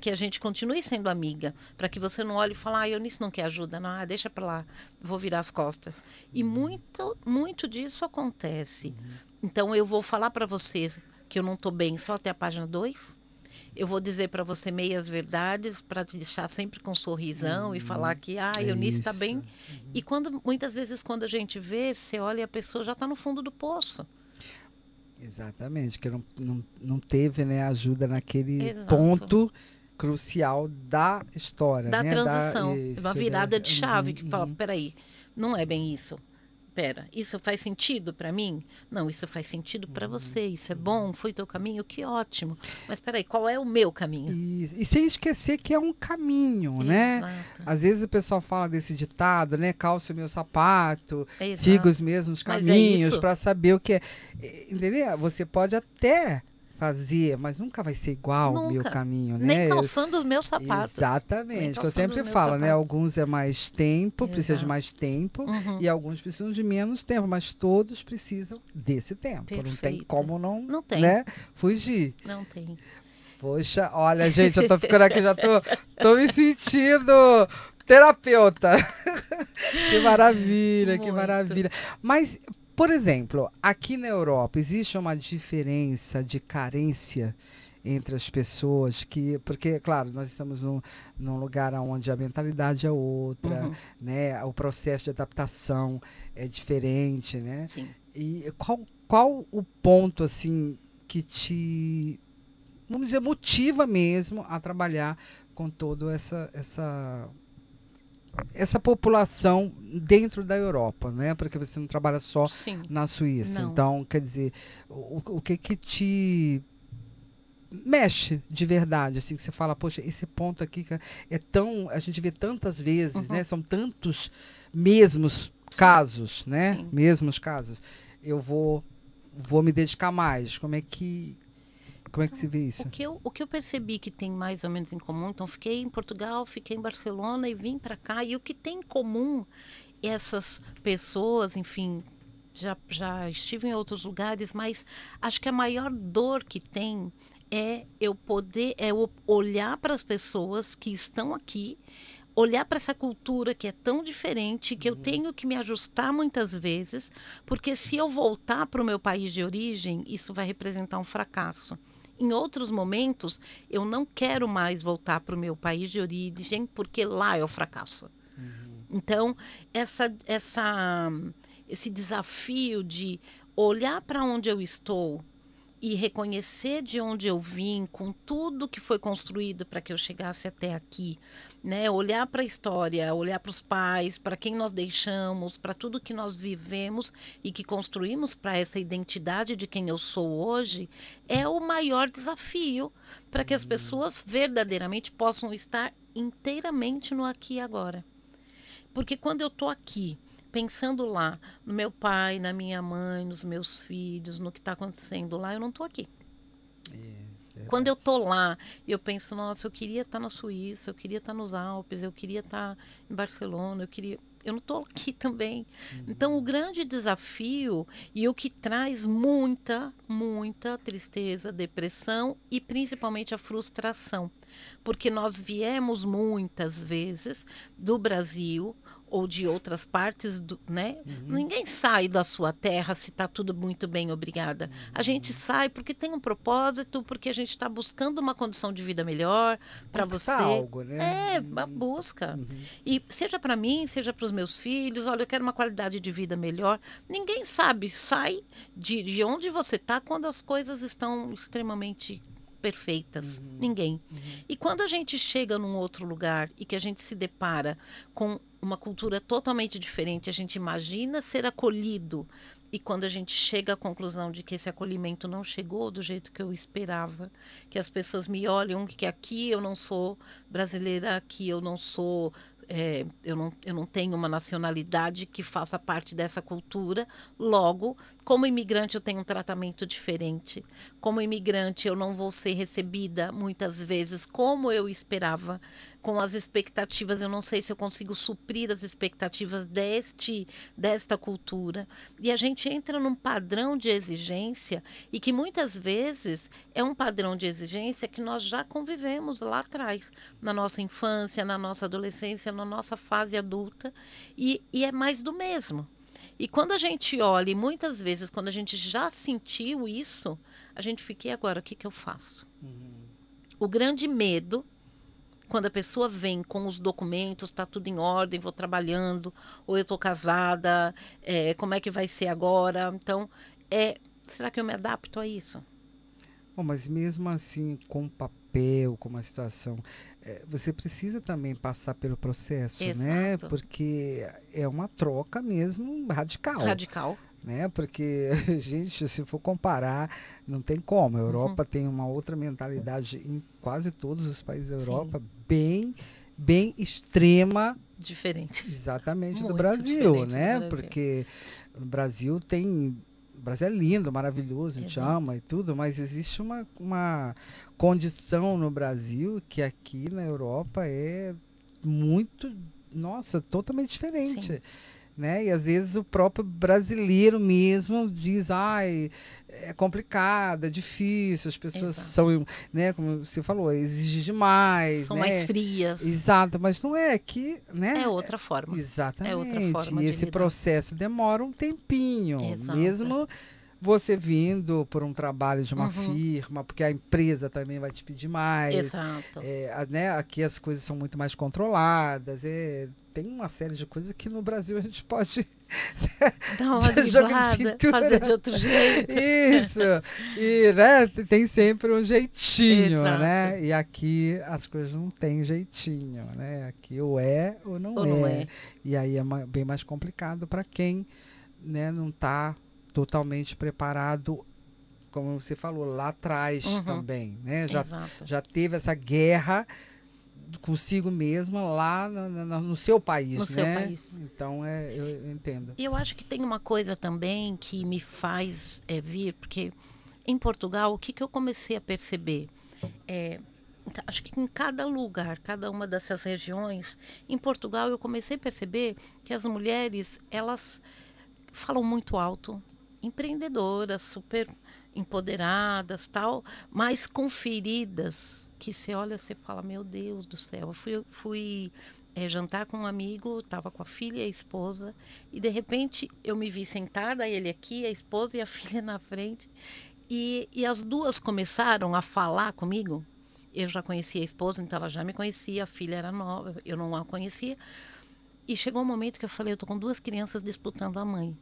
B: que a gente continue sendo amiga, para que você não olhe e fale, ah, nisso não quero ajuda, não, ah, deixa para lá vou virar as costas. E uhum. muito, muito disso acontece. Uhum. Então eu vou falar para você que eu não estou bem só até a página 2. Eu vou dizer para você meias verdades para te deixar sempre com um sorrisão uhum. e falar que ah, é Eunice está bem. Uhum. E quando muitas vezes quando a gente vê, você olha e a pessoa já está no fundo do poço.
A: Exatamente, que não, não, não teve né, ajuda naquele Exato. ponto crucial da história. Da né? transição. Da, isso, uma virada da... de chave, uhum, que fala, uhum.
B: peraí, não é bem isso. Pera, isso faz sentido para mim? Não, isso faz sentido para uhum. você. Isso é uhum. bom, foi teu caminho, que ótimo. Mas peraí, qual é o meu caminho?
A: E sem esquecer que é um caminho, né? Exato. né? Às vezes o pessoal fala desse ditado, né? Calço meu sapato, Exato. siga os mesmos é caminhos é para saber o que é. Entendeu? Você pode até fazer, mas nunca vai ser igual o meu caminho, né? Nem calçando
B: os meus sapatos. Exatamente, que eu sempre falo, né? sapatos. né?
A: Alguns é mais tempo, Exato. precisa de mais tempo, uhum. e alguns precisam de menos tempo, mas todos precisam desse tempo. Perfeito. Não tem como não, não tem. Né, fugir. Não tem. Poxa, olha, gente, eu tô ficando aqui, já tô, tô me sentindo terapeuta. [LAUGHS] que maravilha, Muito. que maravilha. Mas por exemplo, aqui na Europa existe uma diferença de carência entre as pessoas que porque claro nós estamos num, num lugar onde a mentalidade é outra uhum. né o processo de adaptação é diferente né Sim. e qual qual o ponto assim que te vamos dizer motiva mesmo a trabalhar com toda essa essa essa população dentro da Europa, né? Porque você não trabalha só Sim. na Suíça. Não. Então, quer dizer, o, o que que te mexe de verdade, assim, que você fala, poxa, esse ponto aqui é tão, a gente vê tantas vezes, uhum. né? São tantos mesmos Sim. casos, né? Sim. Mesmos casos. Eu vou vou me dedicar mais. Como é que como é que se vê isso? O
B: que, eu, o que eu percebi que tem mais ou menos em comum, então fiquei em Portugal, fiquei em Barcelona e vim para cá, e o que tem em comum essas pessoas, enfim, já, já estive em outros lugares, mas acho que a maior dor que tem é eu poder é olhar para as pessoas que estão aqui olhar para essa cultura que é tão diferente, que eu uhum. tenho que me ajustar muitas vezes, porque se eu voltar para o meu país de origem, isso vai representar um fracasso. Em outros momentos, eu não quero mais voltar para o meu país de origem, porque lá eu fracasso. Uhum. Então, essa, essa, esse desafio de olhar para onde eu estou e reconhecer de onde eu vim, com tudo que foi construído para que eu chegasse até aqui, né? Olhar para a história, olhar para os pais, para quem nós deixamos, para tudo que nós vivemos e que construímos para essa identidade de quem eu sou hoje, é o maior desafio para que as uhum. pessoas verdadeiramente possam estar inteiramente no aqui e agora. Porque quando eu estou aqui, pensando lá, no meu pai, na minha mãe, nos meus filhos, no que está acontecendo lá, eu não estou aqui. Yeah. É. Quando eu tô lá, eu penso, nossa, eu queria estar tá na Suíça, eu queria estar tá nos Alpes, eu queria estar tá em Barcelona, eu queria eu não estou aqui [LAUGHS] também. Uhum. Então, o grande desafio e o que traz muita, muita tristeza, depressão e principalmente a frustração, porque nós viemos muitas vezes do Brasil, ou de outras partes, do, né? Uhum. Ninguém sai da sua terra se está tudo muito bem, obrigada. Uhum. A gente sai porque tem um propósito, porque a gente está buscando uma condição de vida melhor para você. algo, né? É, uma uhum. busca. Uhum. E seja para mim, seja para os meus filhos, olha, eu quero uma qualidade de vida melhor. Ninguém sabe, sai de, de onde você está quando as coisas estão extremamente perfeitas, uhum. ninguém. Uhum. E quando a gente chega num outro lugar e que a gente se depara com uma cultura totalmente diferente, a gente imagina ser acolhido. E quando a gente chega à conclusão de que esse acolhimento não chegou do jeito que eu esperava, que as pessoas me olham, que aqui eu não sou brasileira, aqui eu não sou é, eu, não, eu não tenho uma nacionalidade que faça parte dessa cultura. Logo, como imigrante, eu tenho um tratamento diferente. Como imigrante, eu não vou ser recebida muitas vezes como eu esperava com as expectativas. Eu não sei se eu consigo suprir as expectativas deste desta cultura. E a gente entra num padrão de exigência e que muitas vezes é um padrão de exigência que nós já convivemos lá atrás, na nossa infância, na nossa adolescência, na nossa fase adulta, e, e é mais do mesmo. E quando a gente olha, e muitas vezes quando a gente já sentiu isso, a gente fica, e agora, o que, que eu faço? Uhum. O grande medo quando a pessoa vem com os documentos, está tudo em ordem, vou trabalhando, ou eu estou casada, é, como é que vai ser agora? Então, é, será que eu me adapto a isso?
A: Bom, mas mesmo assim, com papel, com uma situação, é, você precisa também passar pelo processo, né? Exato. né? Porque é uma troca mesmo radical. Radical né? Porque, [LAUGHS] gente, se for comparar, não tem como. A Europa uhum. tem uma outra mentalidade em quase todos os países da Europa, Sim. bem, bem extrema. Diferente. Exatamente Muito do Brasil, né? Do Brasil. Porque o Brasil tem o Brasil é lindo, maravilhoso, a gente é ama e tudo, mas existe uma, uma condição no Brasil que aqui na Europa é muito, nossa, totalmente diferente. Sim. Né? E às vezes o próprio brasileiro mesmo diz, ai, é complicado, é difícil, as pessoas Exato. são, né, como você falou, exigem demais. São né? mais frias. Exato, mas não é que, né? É outra forma. Exatamente. É outra forma. E esse lidar. processo demora um tempinho, Exato. mesmo você vindo por um trabalho de uma uhum. firma, porque a empresa também vai te pedir mais. Exato. É, né? Aqui as coisas são muito mais controladas, é tem uma série de coisas que no Brasil a gente pode dar uma [LAUGHS] driblada, fazer de outro jeito. Isso. E né, tem sempre um jeitinho, Exato. né? E aqui as coisas não tem jeitinho, né? Aqui ou é ou não, ou é. não é. E aí é bem mais complicado para quem né, não está totalmente preparado como você falou lá atrás uhum. também, né? Já, Exato. já teve essa guerra consigo mesma lá no, no, no seu país, no né? seu país. Então é, eu, entendo.
B: E eu acho que tem uma coisa também que me faz é, vir, porque em Portugal o que, que eu comecei a perceber é, acho que em cada lugar, cada uma dessas regiões, em Portugal eu comecei a perceber que as mulheres elas falam muito alto, empreendedoras, super empoderadas, tal, mas conferidas. feridas que você olha você fala meu Deus do céu eu fui, fui é, jantar com um amigo estava com a filha e a esposa e de repente eu me vi sentada ele aqui a esposa e a [LAUGHS] filha na frente e, e as duas começaram a falar comigo eu já conhecia a esposa então ela já me conhecia a filha era nova eu não a conhecia e chegou um momento que eu falei eu tô com duas crianças disputando a mãe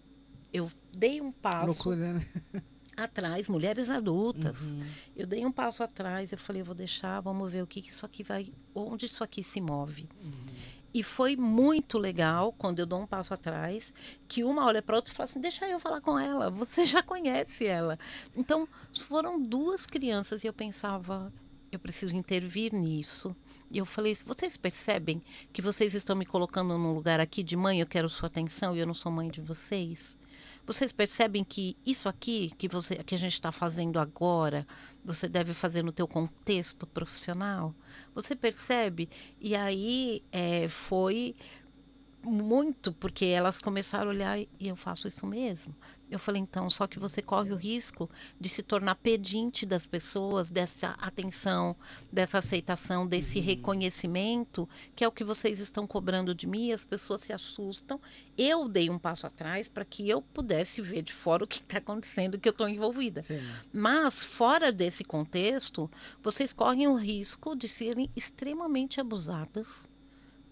B: eu dei um passo Loucura, né? [LAUGHS] atrás, mulheres adultas. Uhum. Eu dei um passo atrás, eu falei, eu vou deixar, vamos ver o que, que isso aqui vai, onde isso aqui se move. Uhum. E foi muito legal quando eu dou um passo atrás, que uma olha para outra e fala assim: deixa eu falar com ela, você já conhece ela. Então, foram duas crianças e eu pensava, eu preciso intervir nisso. E eu falei: vocês percebem que vocês estão me colocando num lugar aqui de mãe, eu quero sua atenção e eu não sou mãe de vocês? Vocês percebem que isso aqui que, você, que a gente está fazendo agora, você deve fazer no teu contexto profissional? Você percebe? E aí é, foi muito, porque elas começaram a olhar e eu faço isso mesmo. Eu falei, então, só que você corre o risco de se tornar pedinte das pessoas, dessa atenção, dessa aceitação, desse uhum. reconhecimento, que é o que vocês estão cobrando de mim, as pessoas se assustam. Eu dei um passo atrás para que eu pudesse ver de fora o que está acontecendo, que eu estou envolvida. Sim. Mas, fora desse contexto, vocês correm o risco de serem extremamente abusadas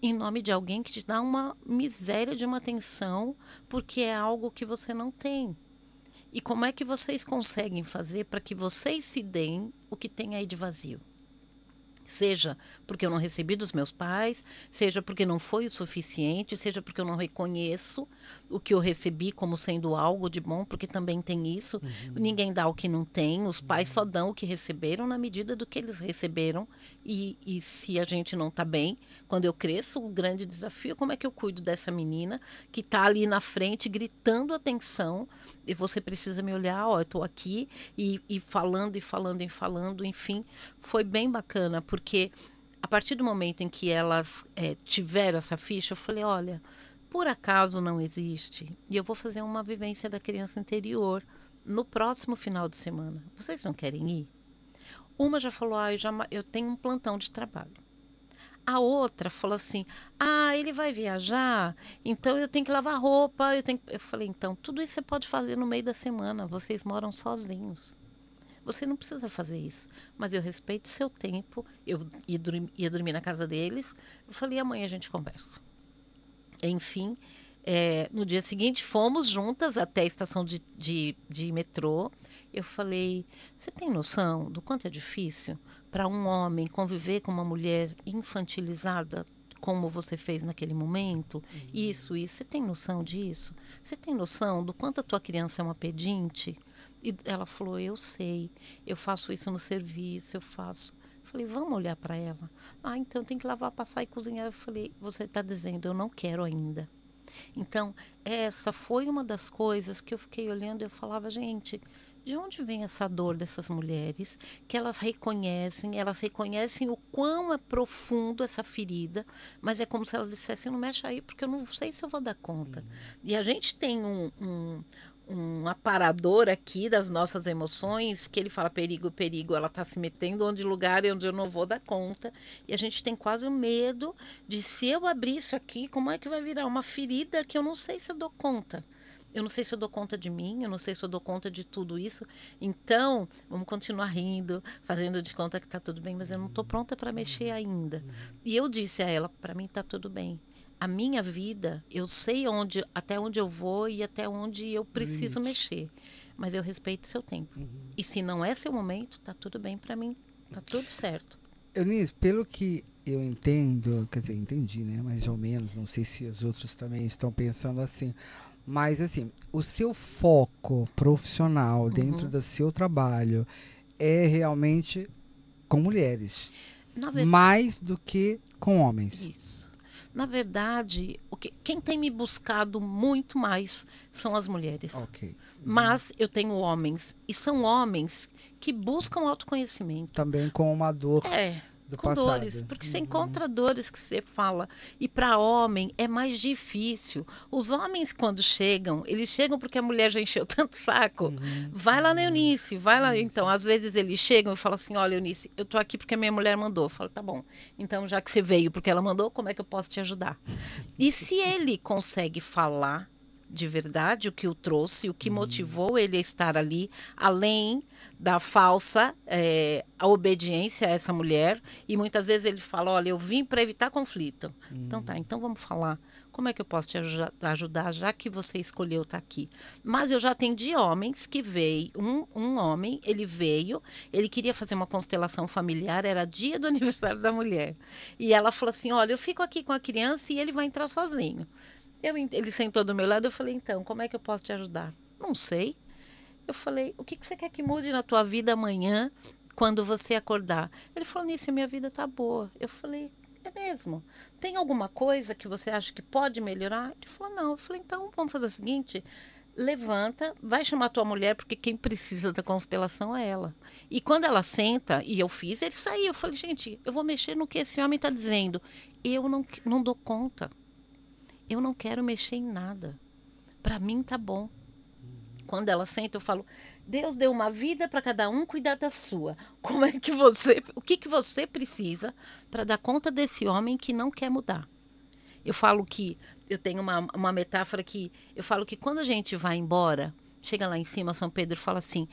B: em nome de alguém que te dá uma miséria de uma atenção, porque é algo que você não tem. E como é que vocês conseguem fazer para que vocês se deem o que tem aí de vazio? Seja porque eu não recebi dos meus pais, seja porque não foi o suficiente, seja porque eu não reconheço o que eu recebi como sendo algo de bom, porque também tem isso. Uhum. Ninguém dá o que não tem, os pais só uhum. dão o que receberam na medida do que eles receberam. E, e se a gente não está bem, quando eu cresço, o grande desafio é como é que eu cuido dessa menina que está ali na frente gritando atenção e você precisa me olhar, ó, eu estou aqui e, e falando e falando e falando, enfim. Foi bem bacana, porque a partir do momento em que elas é, tiveram essa ficha, eu falei: olha, por acaso não existe? E eu vou fazer uma vivência da criança interior no próximo final de semana. Vocês não querem ir? Uma já falou: ah, eu, já, eu tenho um plantão de trabalho. A outra falou assim: ah, ele vai viajar, então eu tenho que lavar roupa. Eu, tenho... eu falei: então, tudo isso você pode fazer no meio da semana, vocês moram sozinhos. Você não precisa fazer isso, mas eu respeito seu tempo. Eu ia, ia dormir na casa deles. Eu falei, amanhã a gente conversa. Enfim, é, no dia seguinte fomos juntas até a estação de, de, de metrô. Eu falei: Você tem noção do quanto é difícil para um homem conviver com uma mulher infantilizada como você fez naquele momento? Uhum. Isso, isso. Você tem noção disso? Você tem noção do quanto a tua criança é uma pedinte? E ela falou: Eu sei, eu faço isso no serviço, eu faço. falei: Vamos olhar para ela. Ah, então tem que lavar, passar e cozinhar. Eu falei: Você está dizendo, eu não quero ainda. Então, essa foi uma das coisas que eu fiquei olhando e eu falava: Gente, de onde vem essa dor dessas mulheres que elas reconhecem, elas reconhecem o quão é profundo essa ferida, mas é como se elas dissessem, não mexa aí porque eu não sei se eu vou dar conta. Uhum. E a gente tem um, um, um aparador aqui das nossas emoções, que ele fala perigo, perigo, ela está se metendo onde lugar e onde eu não vou dar conta. E a gente tem quase o um medo de se eu abrir isso aqui, como é que vai virar uma ferida que eu não sei se eu dou conta. Eu não sei se eu dou conta de mim, eu não sei se eu dou conta de tudo isso. Então, vamos continuar rindo, fazendo de conta que está tudo bem, mas eu não estou pronta para mexer ainda. E eu disse a ela, para mim está tudo bem a minha vida, eu sei onde, até onde eu vou e até onde eu preciso Limite. mexer. Mas eu respeito seu tempo. Uhum. E se não é seu momento, tá tudo bem para mim, tá tudo certo.
A: Eunice, pelo que eu entendo, quer dizer, entendi, né? Mais ou menos, não sei se os outros também estão pensando assim. Mas assim, o seu foco profissional uhum. dentro uhum. do seu trabalho é realmente com mulheres. Verdade, mais do que com homens. Isso
B: na verdade, o que, quem tem me buscado muito mais são as mulheres. Ok. Uhum. Mas eu tenho homens, e são homens que buscam autoconhecimento. Também
A: com uma dor.
B: É do com passado. dores, porque você uhum. encontra dores que você fala. E para homem é mais difícil. Os homens, quando chegam, eles chegam porque a mulher já encheu [LAUGHS] tanto saco. Uhum. Vai lá Leonice uhum. vai lá. Uhum. Então, às vezes eles chegam e falam assim: Olha, Leonice eu tô aqui porque a minha mulher mandou. Eu falo, tá bom. Então, já que você veio porque ela mandou, como é que eu posso te ajudar? E se [LAUGHS] ele consegue falar de verdade o que o trouxe, o que uhum. motivou ele a estar ali, além da falsa é, a obediência a essa mulher. E muitas vezes ele fala: Olha, eu vim para evitar conflito. Hum. Então tá, então vamos falar. Como é que eu posso te ajudar, já que você escolheu estar tá aqui? Mas eu já atendi homens que veio. Um, um homem, ele veio, ele queria fazer uma constelação familiar, era dia do [LAUGHS] aniversário da mulher. E ela falou assim: Olha, eu fico aqui com a criança e ele vai entrar sozinho. Eu, ele sentou do meu lado, eu falei: Então, como é que eu posso te ajudar? Não sei eu falei: o que, que você quer que mude na tua vida amanhã, quando você acordar? Ele falou: Nisso, minha vida tá boa. Eu falei: é mesmo? Tem alguma coisa que você acha que pode melhorar? Ele falou: não. Eu falei: então vamos fazer o seguinte levanta, vai chamar tua mulher, porque quem precisa da constelação é ela. E quando ela senta, e eu fiz, ele saiu. Eu falei, gente, eu vou mexer no que esse homem está dizendo. Eu não, não dou conta. Eu não quero mexer em nada. Para mim tá bom quando ela senta, eu falo: Deus deu uma vida para cada um cuidar da sua. Como é que você, o que que você precisa para dar conta desse homem que não quer mudar? Eu falo que eu tenho uma, uma metáfora que eu falo que quando a gente vai embora, chega lá em cima São Pedro fala assim: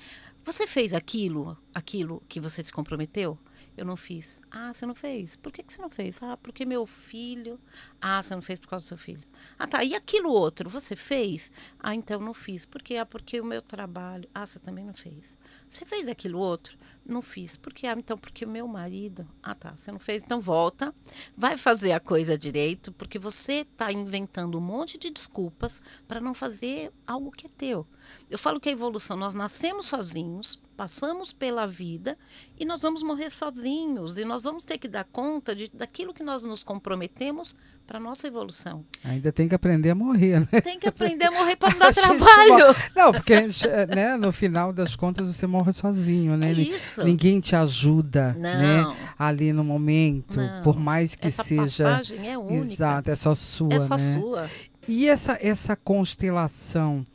B: você fez aquilo, aquilo que você se comprometeu? eu não fiz. Ah, você não fez? Por que, que você não fez? Ah, porque meu filho. Ah, você não fez por causa do seu filho. Ah, tá. E aquilo outro, você fez? Ah, então não fiz. Por quê? Ah, porque o meu trabalho. Ah, você também não fez. Você fez aquilo outro? Não fiz. Por quê? Ah, então porque o meu marido. Ah, tá. Você não fez. Então volta. Vai fazer a coisa direito, porque você está inventando um monte de desculpas para não fazer algo que é teu. Eu falo que a evolução, nós nascemos sozinhos passamos pela vida e nós vamos morrer sozinhos e nós vamos ter que dar conta de, daquilo que nós nos comprometemos para nossa evolução.
A: Ainda tem que aprender a morrer, né? Tem
B: que aprender a morrer para [LAUGHS] não dar trabalho.
A: Não, porque é, né, no final das contas você morre sozinho, né? É isso. Ninguém te ajuda, né? Ali no momento, não. por mais que essa seja. Essa passagem é única. Exato, é só sua, é só né? sua. E essa essa constelação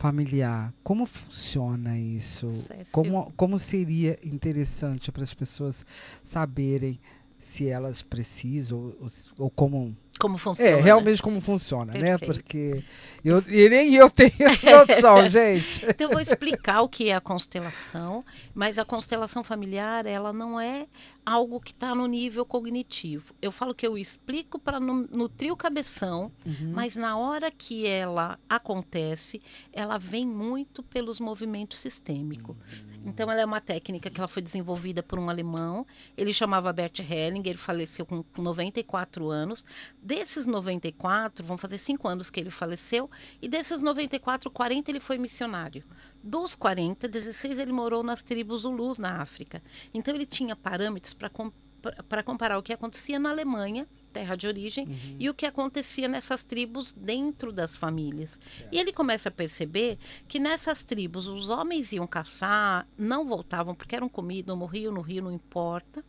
A: familiar. Como funciona isso? Como, como seria interessante para as pessoas saberem se elas precisam ou, ou, ou como como é, funciona. É, realmente como funciona, né? Perfeito. né? Porque eu, e nem eu tenho [LAUGHS] noção, gente.
B: Então, eu vou explicar o que é a constelação, mas a constelação familiar, ela não é algo que está no nível cognitivo. Eu falo que eu explico para nutrir o cabeção, uhum. mas na hora que ela acontece, ela vem muito pelos movimentos sistêmicos. Uhum. Então, ela é uma técnica que ela foi desenvolvida por um alemão, ele chamava Bert Hellinger, ele faleceu com 94 anos, Desses 94, vão fazer cinco anos que ele faleceu, e desses 94, 40 ele foi missionário. Dos 40, 16 ele morou nas tribos Zulus, na África. Então ele tinha parâmetros para comparar o que acontecia na Alemanha, terra de origem, uhum. e o que acontecia nessas tribos dentro das famílias. Certo. E ele começa a perceber que nessas tribos os homens iam caçar, não voltavam porque eram comidos, morriam no rio, não importa.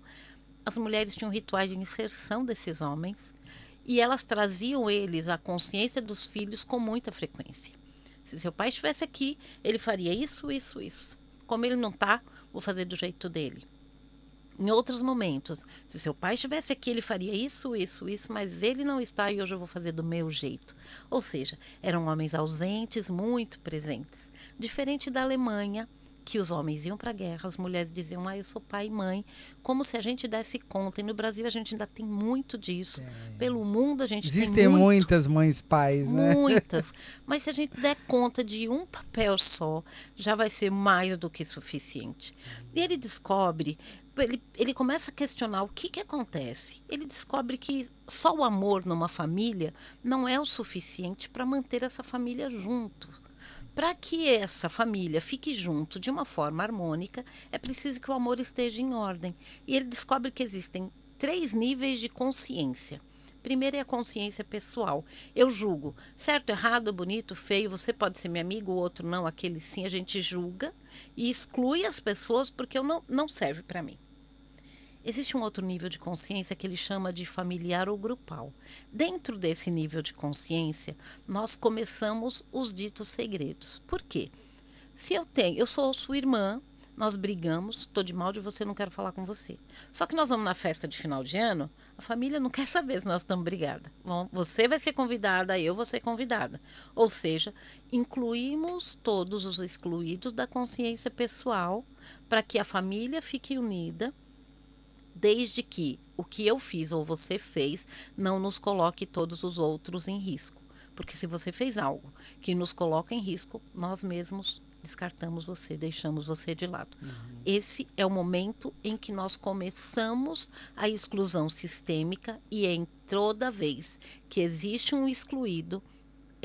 B: As mulheres tinham rituais de inserção desses homens e elas traziam eles a consciência dos filhos com muita frequência. Se seu pai estivesse aqui, ele faria isso, isso, isso. Como ele não está, vou fazer do jeito dele. Em outros momentos, se seu pai estivesse aqui, ele faria isso, isso, isso, mas ele não está e hoje eu vou fazer do meu jeito. Ou seja, eram homens ausentes, muito presentes. Diferente da Alemanha, que os homens iam para a guerra, as mulheres diziam, ah, eu sou pai e mãe, como se a gente desse conta. E no Brasil a gente ainda tem muito disso. Pelo mundo a gente Existem tem muito,
A: muitas mães pais, né? Muitas.
B: [LAUGHS] Mas se a gente der conta de um papel só, já vai ser mais do que suficiente. E ele descobre, ele, ele começa a questionar o que, que acontece. Ele descobre que só o amor numa família não é o suficiente para manter essa família junto para que essa família fique junto de uma forma harmônica, é preciso que o amor esteja em ordem. E ele descobre que existem três níveis de consciência. Primeiro é a consciência pessoal. Eu julgo. Certo, errado, bonito, feio, você pode ser meu amigo, o outro não, aquele sim. A gente julga e exclui as pessoas porque eu não, não serve para mim. Existe um outro nível de consciência que ele chama de familiar ou grupal. Dentro desse nível de consciência, nós começamos os ditos segredos. Por quê? Se eu tenho, eu sou sua irmã, nós brigamos, estou de mal de você, não quero falar com você. Só que nós vamos na festa de final de ano, a família não quer saber se nós estamos brigadas. Você vai ser convidada, eu vou ser convidada. Ou seja, incluímos todos os excluídos da consciência pessoal para que a família fique unida desde que o que eu fiz ou você fez não nos coloque todos os outros em risco. Porque se você fez algo que nos coloca em risco, nós mesmos descartamos você, deixamos você de lado. Uhum. Esse é o momento em que nós começamos a exclusão sistêmica e é em toda vez que existe um excluído,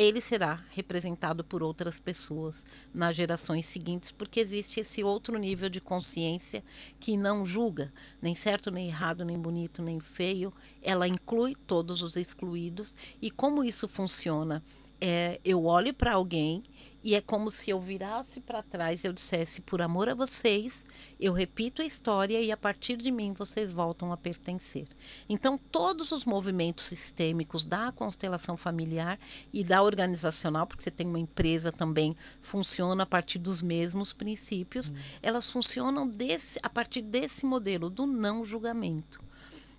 B: ele será representado por outras pessoas nas gerações seguintes, porque existe esse outro nível de consciência que não julga nem certo, nem errado, nem bonito, nem feio. Ela inclui todos os excluídos. E como isso funciona? É, eu olho para alguém e é como se eu virasse para trás, eu dissesse: por amor a vocês, eu repito a história e a partir de mim vocês voltam a pertencer. Então, todos os movimentos sistêmicos da constelação familiar e da organizacional, porque você tem uma empresa também, funciona a partir dos mesmos princípios, hum. elas funcionam desse, a partir desse modelo do não julgamento.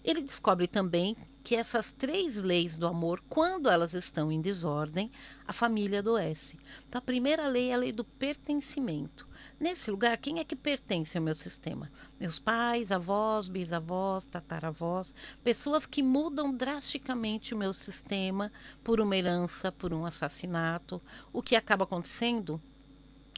B: Ele descobre também que essas três leis do amor, quando elas estão em desordem, a família adoece. Então, a primeira lei é a lei do pertencimento. Nesse lugar, quem é que pertence ao meu sistema? Meus pais, avós, bisavós, tataravós, pessoas que mudam drasticamente o meu sistema por uma herança, por um assassinato. O que acaba acontecendo?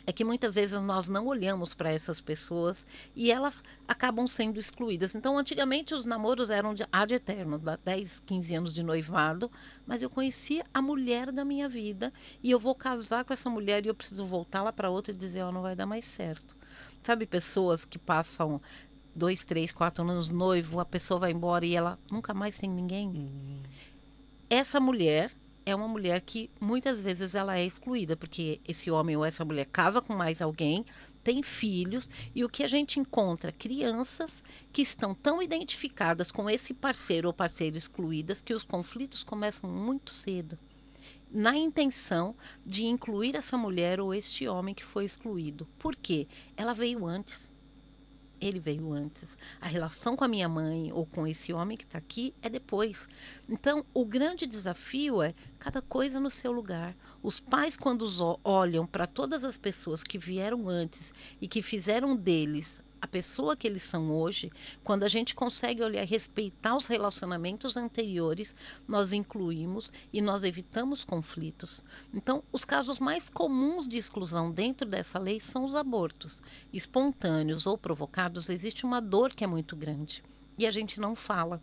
B: é que muitas vezes nós não olhamos para essas pessoas e elas acabam sendo excluídas. Então, antigamente os namoros eram de ad eterno, 10, 15 anos de noivado, mas eu conheci a mulher da minha vida e eu vou casar com essa mulher e eu preciso voltar lá para outra e dizer, ó, oh, não vai dar mais certo. Sabe, pessoas que passam dois, três, quatro anos noivo, a pessoa vai embora e ela nunca mais tem ninguém. Uhum. Essa mulher é uma mulher que muitas vezes ela é excluída, porque esse homem ou essa mulher casa com mais alguém, tem filhos, e o que a gente encontra? Crianças que estão tão identificadas com esse parceiro ou parceira excluídas que os conflitos começam muito cedo, na intenção de incluir essa mulher ou este homem que foi excluído. Por quê? Ela veio antes ele veio antes. A relação com a minha mãe ou com esse homem que está aqui é depois. Então, o grande desafio é cada coisa no seu lugar. Os pais, quando olham para todas as pessoas que vieram antes e que fizeram deles a pessoa que eles são hoje, quando a gente consegue olhar, respeitar os relacionamentos anteriores, nós incluímos e nós evitamos conflitos. Então, os casos mais comuns de exclusão dentro dessa lei são os abortos. Espontâneos ou provocados, existe uma dor que é muito grande e a gente não fala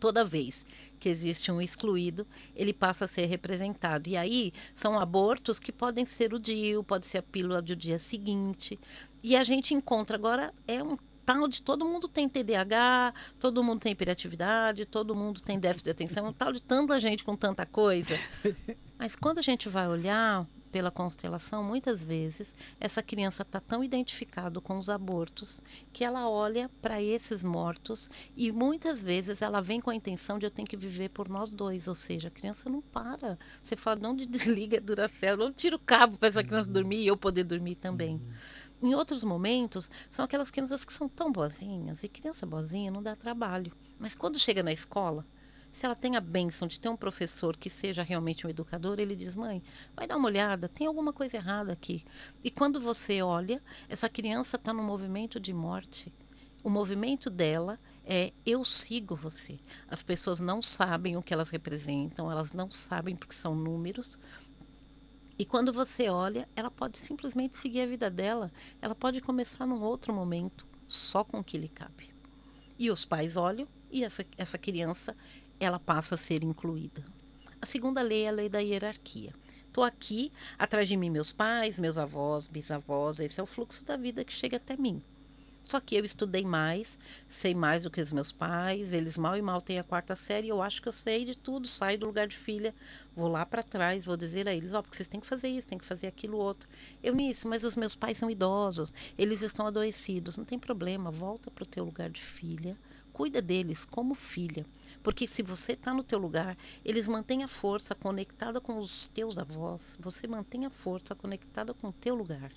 B: toda vez que existe um excluído, ele passa a ser representado. E aí são abortos que podem ser o dia, pode ser a pílula do dia seguinte. E a gente encontra agora é um tal de todo mundo tem TDAH, todo mundo tem hiperatividade, todo mundo tem déficit de atenção, um tal de tanta gente com tanta coisa. [LAUGHS] Mas quando a gente vai olhar, pela constelação, muitas vezes essa criança está tão identificada com os abortos que ela olha para esses mortos e muitas vezes ela vem com a intenção de eu tenho que viver por nós dois, ou seja, a criança não para. Você fala, não desliga Duracell, não tira o cabo para essa criança uhum. dormir e eu poder dormir também. Uhum. Em outros momentos, são aquelas crianças que são tão boazinhas, e criança boazinha não dá trabalho. Mas quando chega na escola, se ela tem a bênção de ter um professor que seja realmente um educador, ele diz: mãe, vai dar uma olhada, tem alguma coisa errada aqui. E quando você olha, essa criança está num movimento de morte. O movimento dela é eu sigo você. As pessoas não sabem o que elas representam, elas não sabem porque são números. E quando você olha, ela pode simplesmente seguir a vida dela, ela pode começar num outro momento, só com o que lhe cabe. E os pais olham e essa, essa criança ela passa a ser incluída. A segunda lei é a lei da hierarquia. Estou aqui, atrás de mim meus pais, meus avós, bisavós, esse é o fluxo da vida que chega até mim. Só que eu estudei mais, sei mais do que os meus pais, eles mal e mal têm a quarta série, eu acho que eu sei de tudo, saio do lugar de filha, vou lá para trás, vou dizer a eles, ó, oh, porque vocês têm que fazer isso, têm que fazer aquilo outro. Eu nisso, mas os meus pais são idosos, eles estão adoecidos, não tem problema, volta para o teu lugar de filha, cuida deles como filha. Porque se você está no teu lugar, eles mantêm a força conectada com os teus avós, você mantém a força conectada com o teu lugar.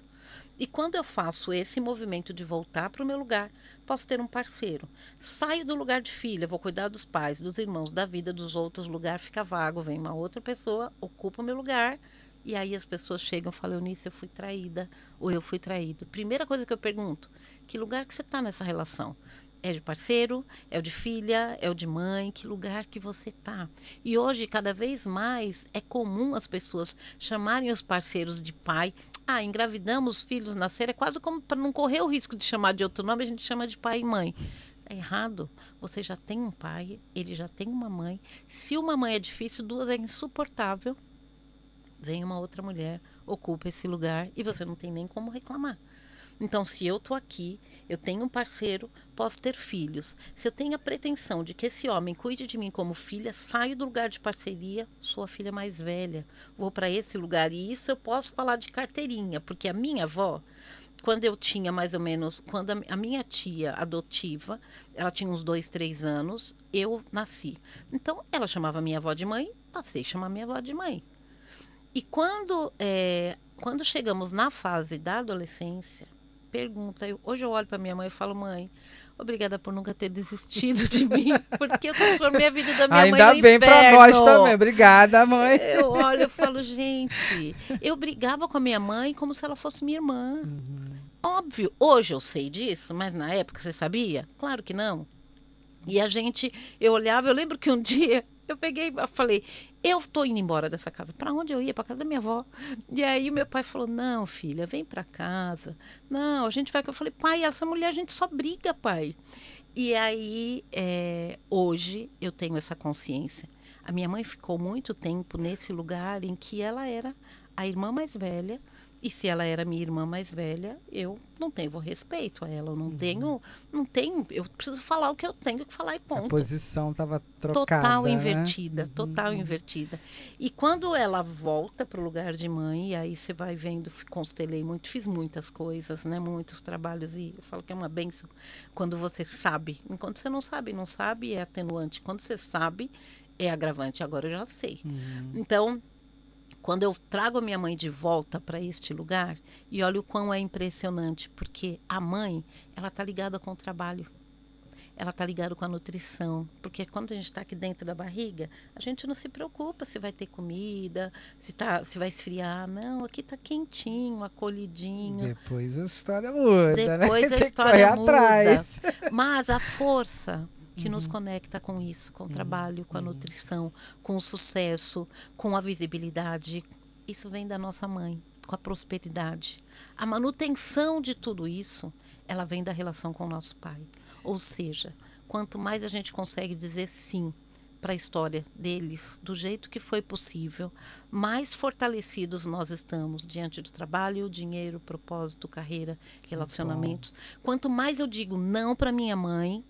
B: E quando eu faço esse movimento de voltar para o meu lugar, posso ter um parceiro. Saio do lugar de filha, vou cuidar dos pais, dos irmãos, da vida dos outros, o lugar fica vago, vem uma outra pessoa, ocupa o meu lugar. E aí as pessoas chegam e falam, Eunice, eu fui traída, ou eu fui traído. Primeira coisa que eu pergunto, que lugar que você está nessa relação? é de parceiro, é o de filha, é o de mãe, que lugar que você tá. E hoje, cada vez mais, é comum as pessoas chamarem os parceiros de pai. Ah, engravidamos, filhos nasceram, é quase como para não correr o risco de chamar de outro nome, a gente chama de pai e mãe. É errado. Você já tem um pai, ele já tem uma mãe. Se uma mãe é difícil, duas é insuportável. Vem uma outra mulher, ocupa esse lugar e você não tem nem como reclamar. Então, se eu tô aqui, eu tenho um parceiro, posso ter filhos. Se eu tenho a pretensão de que esse homem cuide de mim como filha, saio do lugar de parceria, sou a filha mais velha, vou para esse lugar. E isso eu posso falar de carteirinha, porque a minha avó, quando eu tinha mais ou menos, quando a, minha tia adotiva, ela tinha uns dois, três anos, eu nasci. Então, ela chamava minha avó de mãe, passei a chamar minha avó de mãe. E quando, é, quando chegamos na fase da adolescência, pergunta. Eu, hoje eu olho para minha mãe e falo, mãe, obrigada por nunca ter desistido de mim, porque eu transformei a vida da minha Ainda mãe Ainda bem para nós também.
A: Obrigada, mãe. Eu olho
B: e falo, gente, eu brigava com a minha mãe como se ela fosse minha irmã. Uhum. Óbvio, hoje eu sei disso, mas na época você sabia? Claro que não. E a gente, eu olhava, eu lembro que um [LAUGHS] dia eu peguei, eu falei, eu estou indo embora dessa casa. Para onde eu ia? Para casa da minha avó. E aí meu pai falou: Não, filha, vem para casa. Não, a gente vai. Eu falei: Pai, essa mulher a gente só briga, pai. E aí, é, hoje, eu tenho essa consciência. A minha mãe ficou muito tempo nesse lugar em que ela era a irmã mais velha e se ela era minha irmã mais velha, eu não tenho respeito a ela, eu não uhum. tenho, não tenho, eu preciso falar o que eu tenho que falar e ponto. A
A: posição estava trocada, né? uhum. total invertida,
B: né? total uhum. invertida. E quando ela volta para o lugar de mãe, e aí você vai vendo, constelei muito, fiz muitas coisas, né, muitos trabalhos e eu falo que é uma benção quando você sabe. Enquanto você não sabe, não sabe é atenuante. Quando você sabe, é agravante. Agora eu já sei. Uhum. Então, quando eu trago a minha mãe de volta para este lugar, e olha o quão é impressionante, porque a mãe, ela está ligada com o trabalho. Ela está ligada com a nutrição, porque quando a gente está aqui dentro da barriga, a gente não se preocupa se vai ter comida, se, tá, se vai esfriar. Não, aqui está quentinho, acolhidinho. Depois
A: a história muda. Né? Depois né? a história muda. Atrás.
B: Mas a força que uhum. nos conecta com isso, com o uhum. trabalho, com a uhum. nutrição, com o sucesso, com a visibilidade. Isso vem da nossa mãe, com a prosperidade. A manutenção de tudo isso, ela vem da relação com o nosso pai. Ou seja, quanto mais a gente consegue dizer sim para a história deles do jeito que foi possível, mais fortalecidos nós estamos diante do trabalho, dinheiro, propósito, carreira, relacionamentos. Quanto mais eu digo não para minha mãe,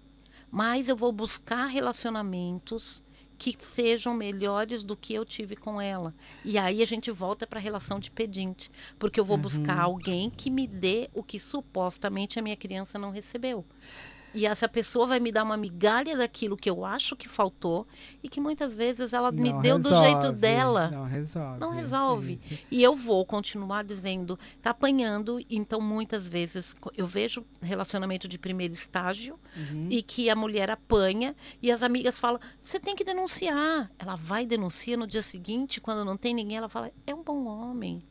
B: mas eu vou buscar relacionamentos que sejam melhores do que eu tive com ela. E aí a gente volta para a relação de pedinte, porque eu vou uhum. buscar alguém que me dê o que supostamente a minha criança não recebeu. E essa pessoa vai me dar uma migalha daquilo que eu acho que faltou e que muitas vezes ela não me deu resolve, do jeito dela. Não
A: resolve. Não é resolve.
B: e eu vou continuar dizendo, tá apanhando, então muitas vezes eu vejo relacionamento de primeiro estágio uhum. e que a mulher apanha e as amigas falam: "Você tem que denunciar". Ela vai denuncia no dia seguinte, quando não tem ninguém, ela fala: "É um bom homem".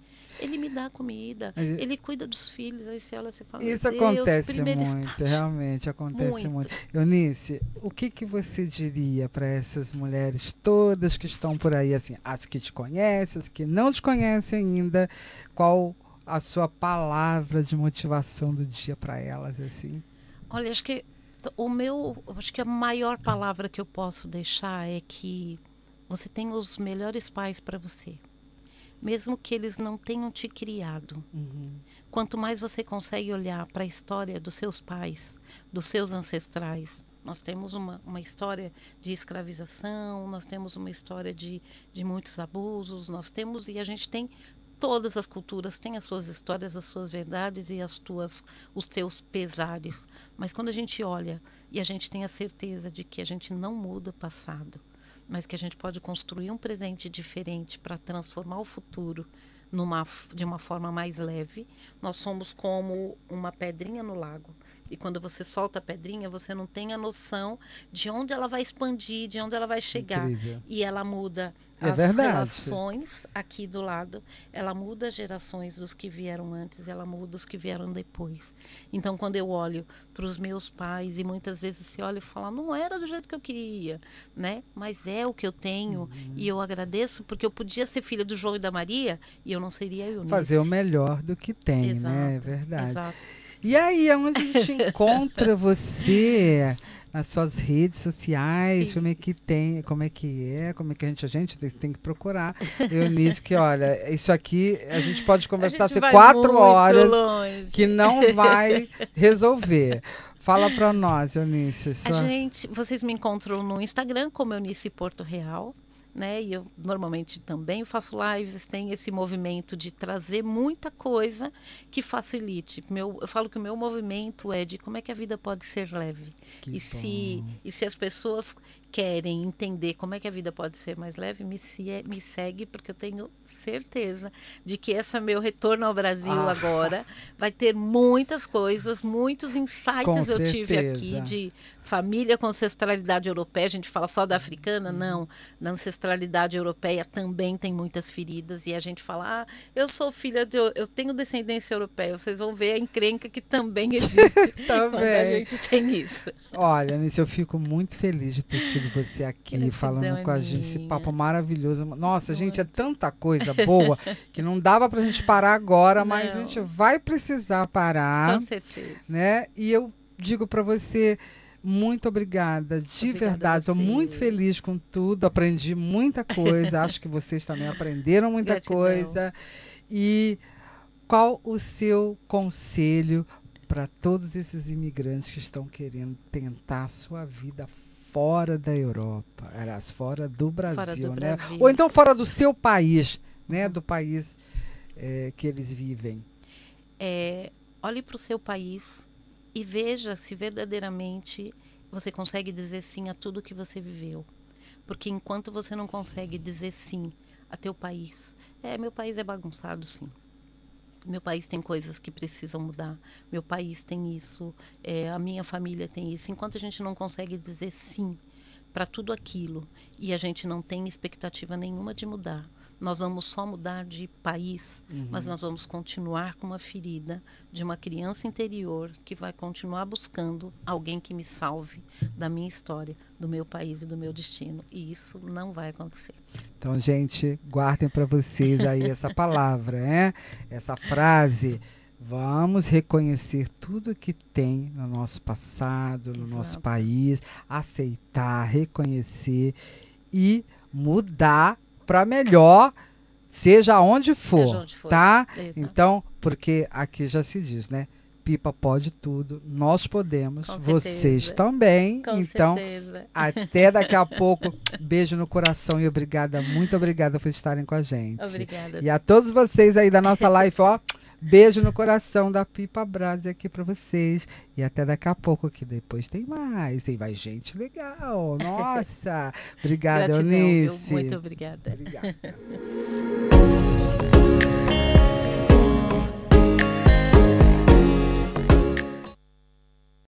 B: Ele me dá comida, ele cuida dos filhos. Aí você olha, você fala, Isso acontece muito, estágio. realmente acontece muito. muito.
A: Eunice, o que, que você diria para essas mulheres todas que estão por aí, assim, as que te conhecem, as que não te conhecem ainda, qual a sua palavra de motivação do dia para elas, assim?
B: Olha, acho que o meu, acho que a maior palavra que eu posso deixar é que você tem os melhores pais para você mesmo que eles não tenham te criado. Uhum. Quanto mais você consegue olhar para a história dos seus pais, dos seus ancestrais, nós temos uma, uma história de escravização, nós temos uma história de, de muitos abusos, nós temos e a gente tem todas as culturas têm as suas histórias, as suas verdades e as tuas, os teus pesares. Mas quando a gente olha e a gente tem a certeza de que a gente não muda o passado, mas que a gente pode construir um presente diferente para transformar o futuro numa, de uma forma mais leve. Nós somos como uma pedrinha no lago. E quando você solta a pedrinha, você não tem a noção de onde ela vai expandir, de onde ela vai chegar. Incrível. E ela muda é as verdade. relações aqui do lado, ela muda as gerações dos que vieram antes, ela muda os que vieram depois. Então, quando eu olho para os meus pais, e muitas vezes se olha e fala, não era do jeito que eu queria, né? Mas é o que eu tenho, uhum. e eu agradeço, porque eu podia ser filha do João e da Maria, e eu não seria eu. Fazer o
A: melhor do que tem, Exato. né? É verdade. Exato. E aí, onde a gente [LAUGHS] encontra você? Nas suas redes sociais, Sim. como é que tem, como é que é, como é que a gente, a gente tem que procurar. Eunice, que olha, isso aqui a gente pode conversar gente quatro horas longe. que não vai [LAUGHS] resolver. Fala para nós, Eunice. Sua... A
B: gente, vocês me encontram no Instagram como Eunice Porto Real né? E eu normalmente também faço lives, tem esse movimento de trazer muita coisa que facilite. Meu, eu falo que o meu movimento é de como é que a vida pode ser leve. Que e bom. se e se as pessoas querem entender como é que a vida pode ser mais leve, me, se, me segue, porque eu tenho certeza de que esse é meu retorno ao Brasil ah. agora. Vai ter muitas coisas, muitos insights Com eu certeza. tive aqui de família com ancestralidade europeia. A gente fala só da africana, uhum. não. Na ancestralidade europeia também tem muitas feridas. E a gente fala, ah, eu sou filha de. Eu tenho descendência europeia. Vocês vão ver a encrenca que também [LAUGHS] existe
A: também. quando a gente
B: tem isso.
A: Olha, Anice, eu fico muito feliz de ter te ter você aqui Gratidão, falando com a gente. Esse papo maravilhoso. Nossa, Muito. gente, é tanta coisa boa [LAUGHS] que não dava pra gente parar agora, não. mas a gente vai precisar parar. Com certeza. Né? E eu digo para você. Muito obrigada, de obrigada verdade. Estou muito feliz com tudo, aprendi muita coisa. Acho que vocês também aprenderam muita Gratidão. coisa. E qual o seu conselho para todos esses imigrantes que estão querendo tentar a sua vida fora da Europa, elas fora do Brasil, fora do né? Brasil. Ou então fora do seu país, né? Do país é, que eles vivem.
B: É, olhe para o seu país e veja se verdadeiramente você consegue dizer sim a tudo que você viveu. Porque enquanto você não consegue dizer sim a teu país, é, meu país é bagunçado, sim meu país tem coisas que precisam mudar, meu país tem isso, é, a minha família tem isso. Enquanto a gente não consegue dizer sim para tudo aquilo e a gente não tem expectativa nenhuma de mudar, nós vamos só mudar de país, uhum. mas nós vamos continuar com uma ferida de uma criança interior que vai continuar buscando alguém que me salve da minha história, do meu país e do meu destino. E isso não vai acontecer.
A: Então, gente, guardem para vocês aí essa [LAUGHS] palavra, né? Essa frase. Vamos reconhecer tudo que tem no nosso passado, no Exato. nosso país, aceitar, reconhecer e mudar para melhor, seja onde for, seja onde for. tá? Exato. Então, porque aqui já se diz, né? Pipa pode tudo, nós podemos, Com vocês certeza. também. Com então, certeza. até daqui a pouco. Beijo no coração e obrigada, muito obrigada por estarem com a gente. Obrigada. E a todos vocês aí da nossa live, ó. Beijo no coração da Pipa Brás aqui para vocês. E até daqui a pouco, que depois tem mais. tem mais gente legal. [LAUGHS] Nossa! Obrigada, Gratidão, Eunice. Viu? Muito
B: obrigada. Obrigada. [LAUGHS]